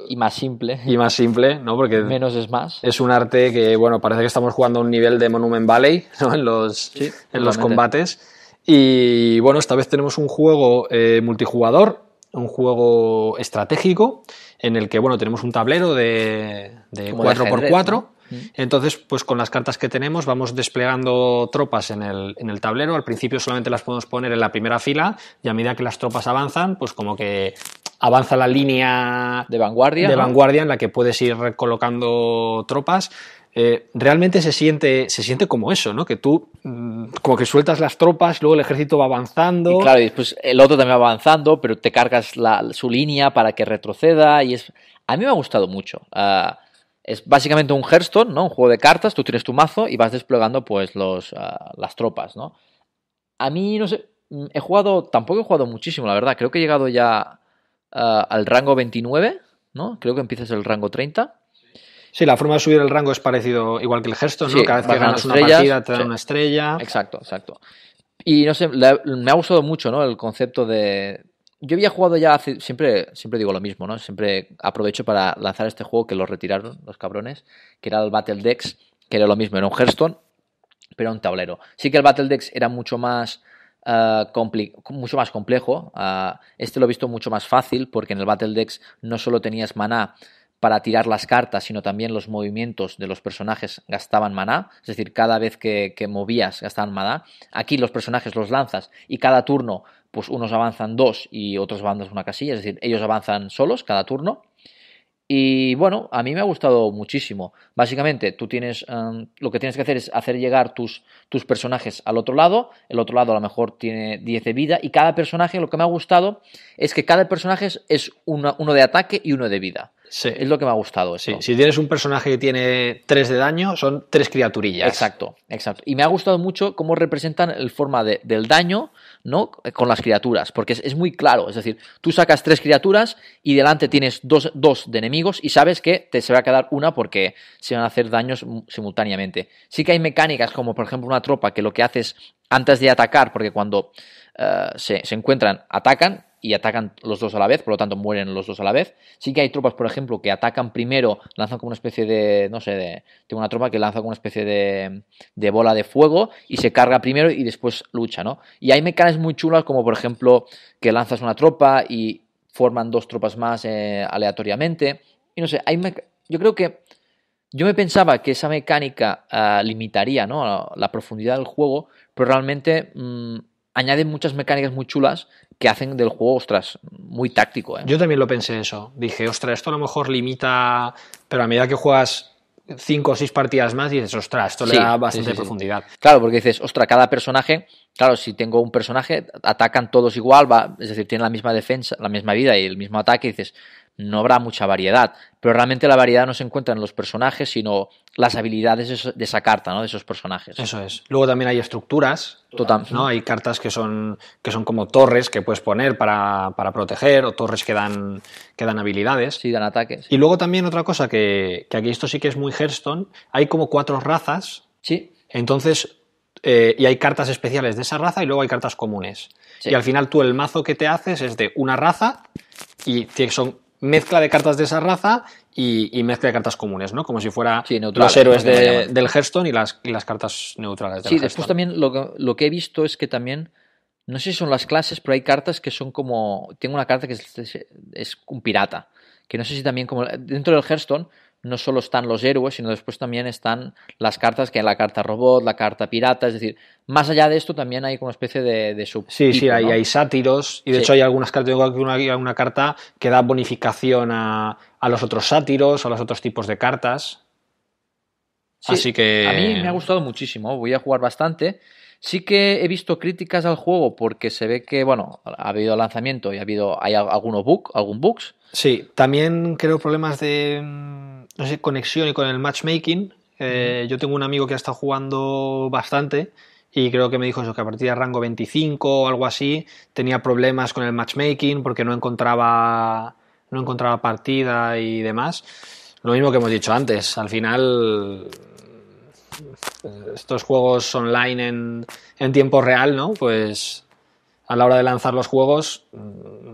Y más simple. Y más simple, ¿no? Porque... Menos es más. Es un arte que, bueno, parece que estamos jugando a un nivel de Monument Valley, ¿no? En los, en los combates. Y bueno, esta vez tenemos un juego eh, multijugador, un juego estratégico en el que bueno, tenemos un tablero de, 4x4. 4 mm. Entonces, pues con las cartas que tenemos vamos desplegando tropas en el, en el, tablero. Al principio solamente las podemos poner en la primera fila y a medida que las tropas avanzan, pues como que avanza la línea de vanguardia, de vanguardia en la que puedes ir colocando tropas eh, realmente se siente, se siente como eso, ¿no? Que tú mm, como que sueltas las tropas, luego el ejército va avanzando. claro, y después el otro también va avanzando, pero te cargas su línea para que retroceda y es... A mí me ha gustado mucho. Ah, es básicamente un Hearthstone, ¿no? Un juego de cartas, tú tienes tu mazo y vas desplegando pues los, ah, las tropas, ¿no? A mí, no sé, mm, he jugado, tampoco he jugado muchísimo, la verdad. Creo que he llegado ya ah, al rango 29, ¿no? Creo que empiezas el rango 30. Sí, la forma de subir el rango es parecido, igual que el Hearthstone, ¿no? Cada vez que ganas una partida te una estrella. Exacto, exacto. Y no sé, me ha gustado mucho, ¿no? El concepto de. Yo había jugado ya hace. Siempre, siempre digo lo mismo, ¿no? Siempre aprovecho para lanzar este juego que lo retiraron los cabrones, que era el Battle que era lo mismo, era un Hearthstone, pero un tablero. Sí que el Battle era mucho más. Ah, mucho más complejo. Ah, este lo he visto mucho más fácil porque en el Battle no solo tenías maná, para tirar las cartas, sino también los movimientos de los personajes gastaban maná, es decir, cada vez que, movías gastaban maná. Aquí los personajes los lanzas y cada turno, pues unos avanzan dos y otros avanzan una casilla, es decir, ellos avanzan solos cada turno. Y bueno, a mí me ha gustado muchísimo. Básicamente, tú tienes em, lo que tienes que hacer es hacer llegar tus, personajes al otro lado. El otro lado a lo mejor tiene 10 de vida. Y cada personaje, lo que me ha gustado es que cada personaje es uno de ataque y uno de vida. Es lo que me ha gustado. Sí. Si tienes un personaje que tiene 3 de daño, son tres criaturillas. Exacto, exacto. Y me ha gustado mucho cómo representan el forma del daño, ¿no? Con las criaturas, porque es, muy claro. Es decir, tú sacas tres criaturas y delante tienes dos, de enemigos y sabes que te se va a quedar una porque se van a hacer daños simultáneamente. Sí que hay mecánicas como, por ejemplo, una tropa que lo que haces antes de atacar, porque cuando eh, se, se encuentran, atacan, y atacan los dos a la vez, por lo tanto mueren los dos a la vez. Sí que hay tropas, por ejemplo, que atacan primero, lanzan como una especie de, no sé, de, tengo una tropa que lanza como una especie de, bola de fuego y se carga primero y después lucha, ¿no? Y hay mecánicas muy chulas como, por ejemplo, que lanzas una tropa y forman dos tropas más eh, aleatoriamente. Y no sé, hay yo creo que yo me pensaba que esa mecánica ah, limitaría ¿no? la profundidad del juego, pero realmente... Mm, añaden muchas mecánicas muy chulas que hacen del juego, ostras, muy táctico. ¿eh? Yo también lo pensé en eso. Dije, ostras, esto a lo mejor limita, pero a medida que juegas cinco o seis partidas más dices, ostras, esto le da bastante profundidad. Claro, porque dices, ostras, cada personaje, claro, si tengo un personaje, atacan todos igual, va, es decir, tienen la misma defensa, la misma vida y el mismo ataque, dices, no habrá mucha variedad, pero realmente la variedad no se encuentra en los personajes, sino las habilidades de esa carta, ¿no? De esos personajes. Eso es. Luego también hay estructuras, Total. ¿no? Hay cartas que son, que son como torres que puedes poner para, para proteger o torres que dan, que dan habilidades. Sí, dan ataques. Y luego también otra cosa que, que, aquí esto sí que es muy Hearthstone, hay como cuatro razas. Sí. Entonces, eh, y hay cartas especiales de esa raza y luego hay cartas comunes. Y al final tú el mazo que te haces es de una raza y son mezcla de cartas de esa raza y, mezcla de cartas comunes, ¿no? Como si fuera los héroes del Hearthstone y las, las cartas neutrales del Sí, después también lo que, he visto es que también, no sé si son las clases, pero hay cartas que son como, tengo una carta que es, es un pirata, que no sé si también como, dentro del Hearthstone no solo están los héroes, sino después también están las cartas, que hay la carta robot, la carta pirata, es decir, más allá de esto también hay como especie de, sub. Sí, sí, hay, sátiros, y de hecho hay algunas cartas, tengo aquí una, una carta que da bonificación a, los otros sátiros, a los otros tipos de cartas. Así que. A mí me ha gustado muchísimo, voy a jugar bastante. Sí que he visto críticas al juego porque se ve que, bueno, ha habido lanzamiento y ha habido, hay algunos bug, algún bugs. Sí, también creo problemas de mm, no sé, conexión y con el matchmaking. Eh, yo tengo un amigo que ha estado jugando bastante y creo que me dijo eso, que a partir de rango 25 o algo así tenía problemas con el matchmaking porque no encontraba, no encontraba partida y demás. Lo mismo que hemos dicho antes, al final estos juegos online en, tiempo real, ¿no? Pues a la hora de lanzar los juegos, mm,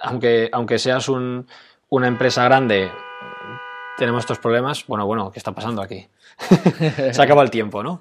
aunque, aunque seas una empresa grande, tenemos estos problemas. Bueno, bueno, ¿qué está pasando aquí? Se acaba el tiempo, ¿no?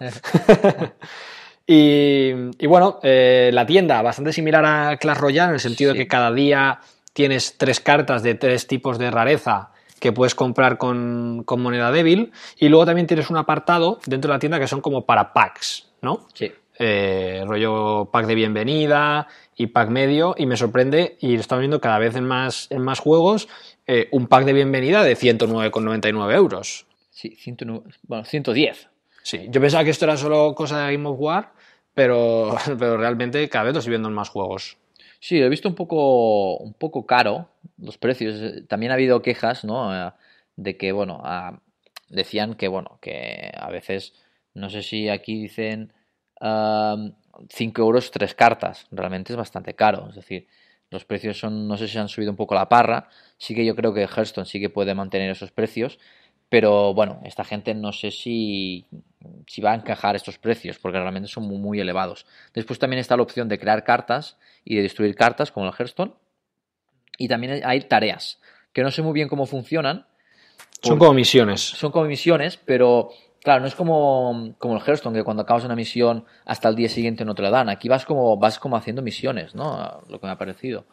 y, bueno, eh, la tienda, bastante similar a Clash Royale, en el sentido de que cada día tienes tres cartas de tres tipos de rareza que puedes comprar con, moneda débil. Y luego también tienes un apartado dentro de la tienda que son como para packs, ¿no? Sí. Eh, rollo pack de bienvenida y pack medio. Y me sorprende, y lo estamos viendo cada vez en más, en más juegos, eh, un pack de bienvenida de 109,99 euros. Sí, 109, bueno, 110. Sí, yo pensaba que esto era solo cosa de Game of War, pero, pero realmente cada vez lo estoy viendo en más juegos. Sí, lo he visto un poco, un poco caro los precios. También ha habido quejas, ¿no? Eh, de que, bueno, ah, decían que, bueno, que a veces, no sé si aquí dicen 5 ah, euros tres cartas. Realmente es bastante caro. Es decir, los precios son, no sé si han subido un poco la parra. Sí que yo creo que Hearthstone sí que puede mantener esos precios. Pero bueno, esta gente no sé si si va a encajar estos precios, porque realmente son muy, elevados. Después también está la opción de crear cartas y de destruir cartas, como el Hearthstone. Y también hay tareas, que no sé muy bien cómo funcionan. Son como misiones. Son como misiones, pero claro, no es como, como el Hearthstone, que cuando acabas una misión hasta el día siguiente no te la dan. Aquí vas como, vas como haciendo misiones, ¿no? Lo que me ha parecido.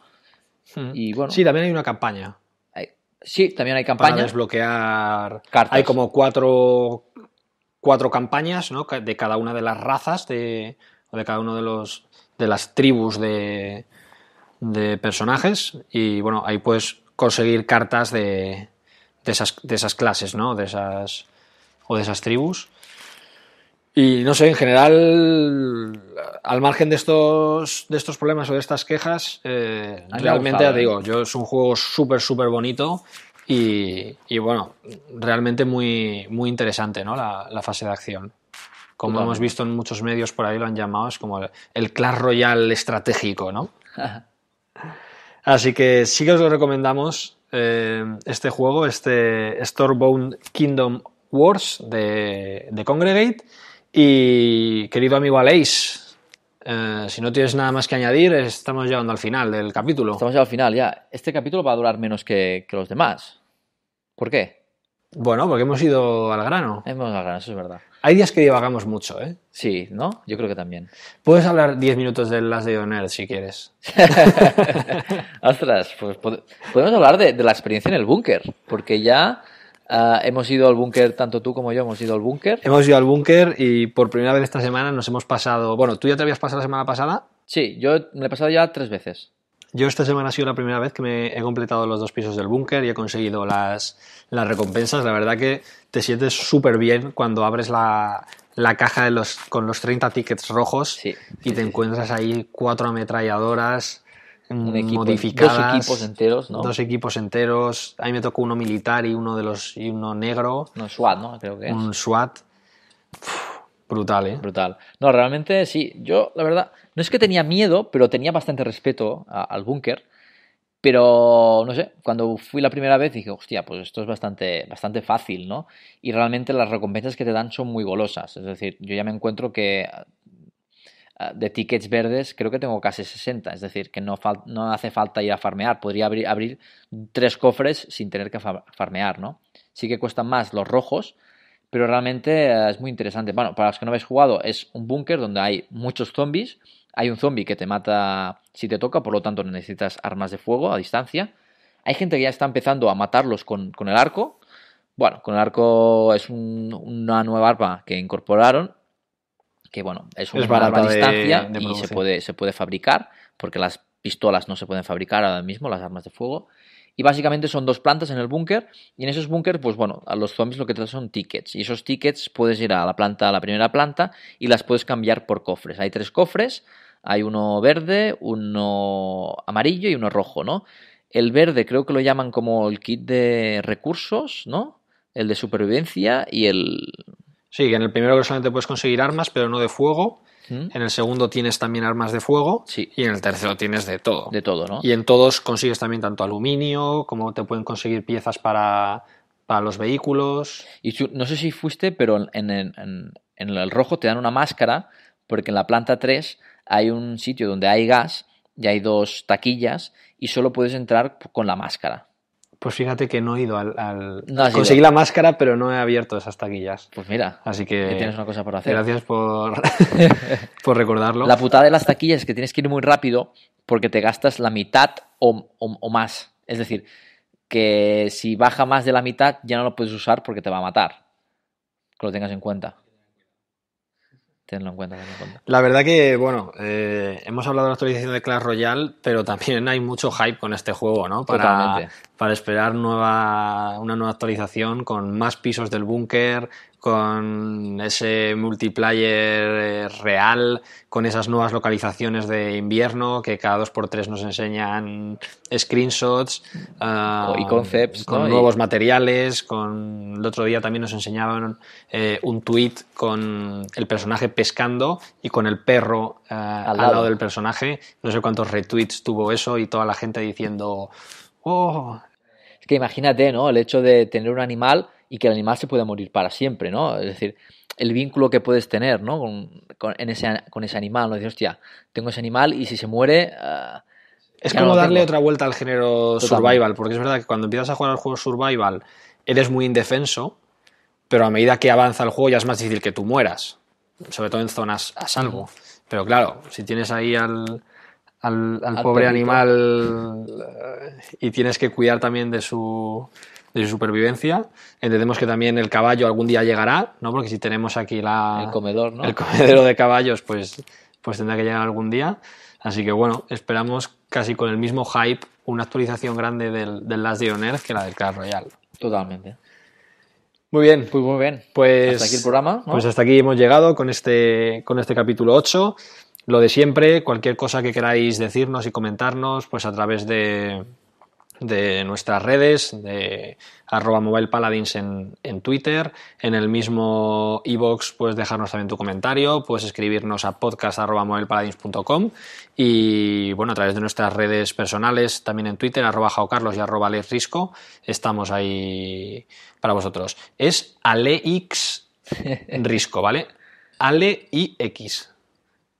Hmm. Y bueno, sí, también hay una campaña. Sí, también hay campañas. Para desbloquear cartas. Hay como cuatro cuatro campañas ¿no? de cada una de las razas de, o de cada uno de los de las tribus de, personajes y bueno ahí puedes conseguir cartas de, de, esas, de esas clases ¿no? de esas o de esas tribus y no sé en general al margen de estos de estos problemas o de estas quejas eh, realmente eh. digo yo es un juego súper súper bonito y, bueno, realmente muy, muy interesante ¿no? la, fase de acción. Como hemos visto en muchos medios por ahí lo han llamado, es como el, Clash Royale estratégico, ¿no? Así que sí que os lo recomendamos eh, este juego, este Stormbound Kingdom Wars de, Congregate. Y querido amigo Aleix, eh, si no tienes nada más que añadir, estamos llegando al final del capítulo. Estamos ya al final, ya. Este capítulo va a durar menos que, que los demás. ¿Por qué? Bueno, porque hemos ido al grano. Hemos ido al grano, eso es verdad. Hay días que divagamos mucho, ¿eh? Sí, ¿no? Yo creo que también. Puedes hablar 10 minutos de las de Doner si quieres. Ostras, pues podemos hablar de, la experiencia en el búnker, porque ya ah, hemos ido al búnker, tanto tú como yo hemos ido al búnker. Hemos ido al búnker y por primera vez esta semana nos hemos pasado. Bueno, tú ya te habías pasado la semana pasada. Sí, yo me he pasado ya tres veces. Yo esta semana ha sido la primera vez que me he completado los dos pisos del búnker y he conseguido las, las recompensas. La verdad que te sientes súper bien cuando abres la, caja de los, con los 30 tickets rojos y te encuentras ahí cuatro ametralladoras mm, modificadas. Dos equipos enteros, ¿no? Dos equipos enteros. Ahí me tocó uno militar y uno de los y uno negro. Un SWAT, ¿no? Creo que es. Un SWAT. Brutal, ¿eh? Brutal. No, realmente sí. Yo, la verdad, no es que tenía miedo, pero tenía bastante respeto al búnker. Pero, no sé, cuando fui la primera vez dije, hostia, pues esto es bastante, bastante fácil, ¿no? Y realmente las recompensas que te dan son muy golosas. Es decir, yo ya me encuentro que de tickets verdes creo que tengo casi 60. Es decir, que no, no hace falta ir a farmear. Podría abrir, abrir tres cofres sin tener que farmear, ¿no? Sí que cuestan más los rojos, pero realmente eh, es muy interesante. Bueno, para los que no habéis jugado, es un búnker donde hay muchos zombies. Hay un zombie que te mata si te toca, por lo tanto necesitas armas de fuego a distancia. Hay gente que ya está empezando a matarlos con, con el arco. Bueno, con el arco es una nueva arma que incorporaron. Que bueno, es una arma a distancia y se puede, se puede fabricar, porque las pistolas no se pueden fabricar ahora mismo, las armas de fuego y básicamente son dos plantas en el búnker y en esos búnkeres pues bueno, a los zombies lo que te son tickets y esos tickets puedes ir a la planta, a la primera planta y las puedes cambiar por cofres. Hay tres cofres, hay uno verde, uno amarillo y uno rojo, ¿no? El verde creo que lo llaman como el kit de recursos, ¿no? El de supervivencia y el... Sí, en el primero solamente puedes conseguir armas, pero no de fuego. En el segundo tienes también armas de fuego. Y en el tercero tienes de todo. De todo, Y en todos consigues también tanto aluminio, como te pueden conseguir piezas para, los vehículos. Y no sé si fuiste, pero en, en el rojo te dan una máscara, porque en la planta 3 hay un sitio donde hay gas y hay dos taquillas y solo puedes entrar con la máscara. Pues fíjate que no he ido al. Conseguí la máscara, pero no he abierto esas taquillas. Pues mira. Así que. tienes una cosa por hacer. Gracias por, por recordarlo. La putada de las taquillas es que tienes que ir muy rápido porque te gastas la mitad o más. Es decir, que si baja más de la mitad ya no lo puedes usar porque te va a matar. Que lo tengas en cuenta cuenta, La verdad que, bueno, eh, hemos hablado de la actualización de Clash Royale, pero también hay mucho hype con este juego, ¿no? Para, para esperar nueva, una nueva actualización con más pisos del búnker, con ese multiplayer eh, real, con esas nuevas localizaciones de invierno que cada dos por tres nos enseñan screenshots ah, y concepts, con nuevos materiales, con el otro día también nos enseñaban eh, un tweet con el personaje pescando y con el perro eh, al, lado. del personaje, no sé cuántos retweets tuvo eso y toda la gente diciendo, oh". Es que imagínate, ¿no? El hecho de tener un animal y que el animal se pueda morir para siempre, ¿no? Es decir, el vínculo que puedes tener, ¿no? Con, ese, animal, ¿no? Dices, hostia, tengo ese animal y si se muere... Ah, es como darle otra vuelta al género survival, porque es verdad que cuando empiezas a jugar al juego survival eres muy indefenso, pero a medida que avanza el juego ya es más difícil que tú mueras, sobre todo en zonas a salvo. Pero claro, si tienes ahí al, al, pobre animal eh, y tienes que cuidar también de su de su supervivencia. Entendemos que también el caballo algún día llegará, ¿no? Porque si tenemos aquí la, el comedor, El comedero de caballos, pues, pues tendrá que llegar algún día. Así que bueno, esperamos casi con el mismo hype una actualización grande del, Last Day que la del Clash Royale. Totalmente. Muy bien. Pues muy bien. Pues hasta aquí el programa. Pues hasta aquí hemos llegado con este, con este capítulo 8. Lo de siempre, cualquier cosa que queráis decirnos y comentarnos, pues a través de, de nuestras redes, de arroba Mobile en, Twitter, en el mismo ebox puedes dejarnos también tu comentario, puedes escribirnos a podcast.mobilepaladins.com y bueno, a través de nuestras redes personales, también en Twitter, arroba jaocarlos y arroba Risco, estamos ahí para vosotros. Es Alex Risco, ¿vale? Ale y X.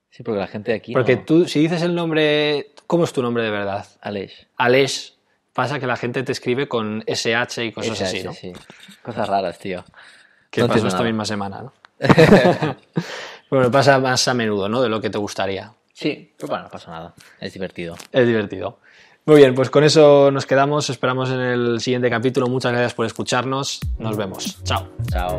Sí, porque la gente de aquí. Porque tú, si dices el nombre, ¿cómo es tu nombre de verdad? Aleix. Aleix pasa que la gente te escribe con SH y cosas así, ¿no? Cosas raras, tío. Que no pasó esta misma semana, ¿no? bueno, pasa más a menudo, ¿no? De lo que te gustaría. Sí, pero bueno, no pasa nada. Es divertido. Es divertido. Muy bien, pues con eso nos quedamos. Esperamos en el siguiente capítulo. Muchas gracias por escucharnos. Nos vemos. Chao. Chao.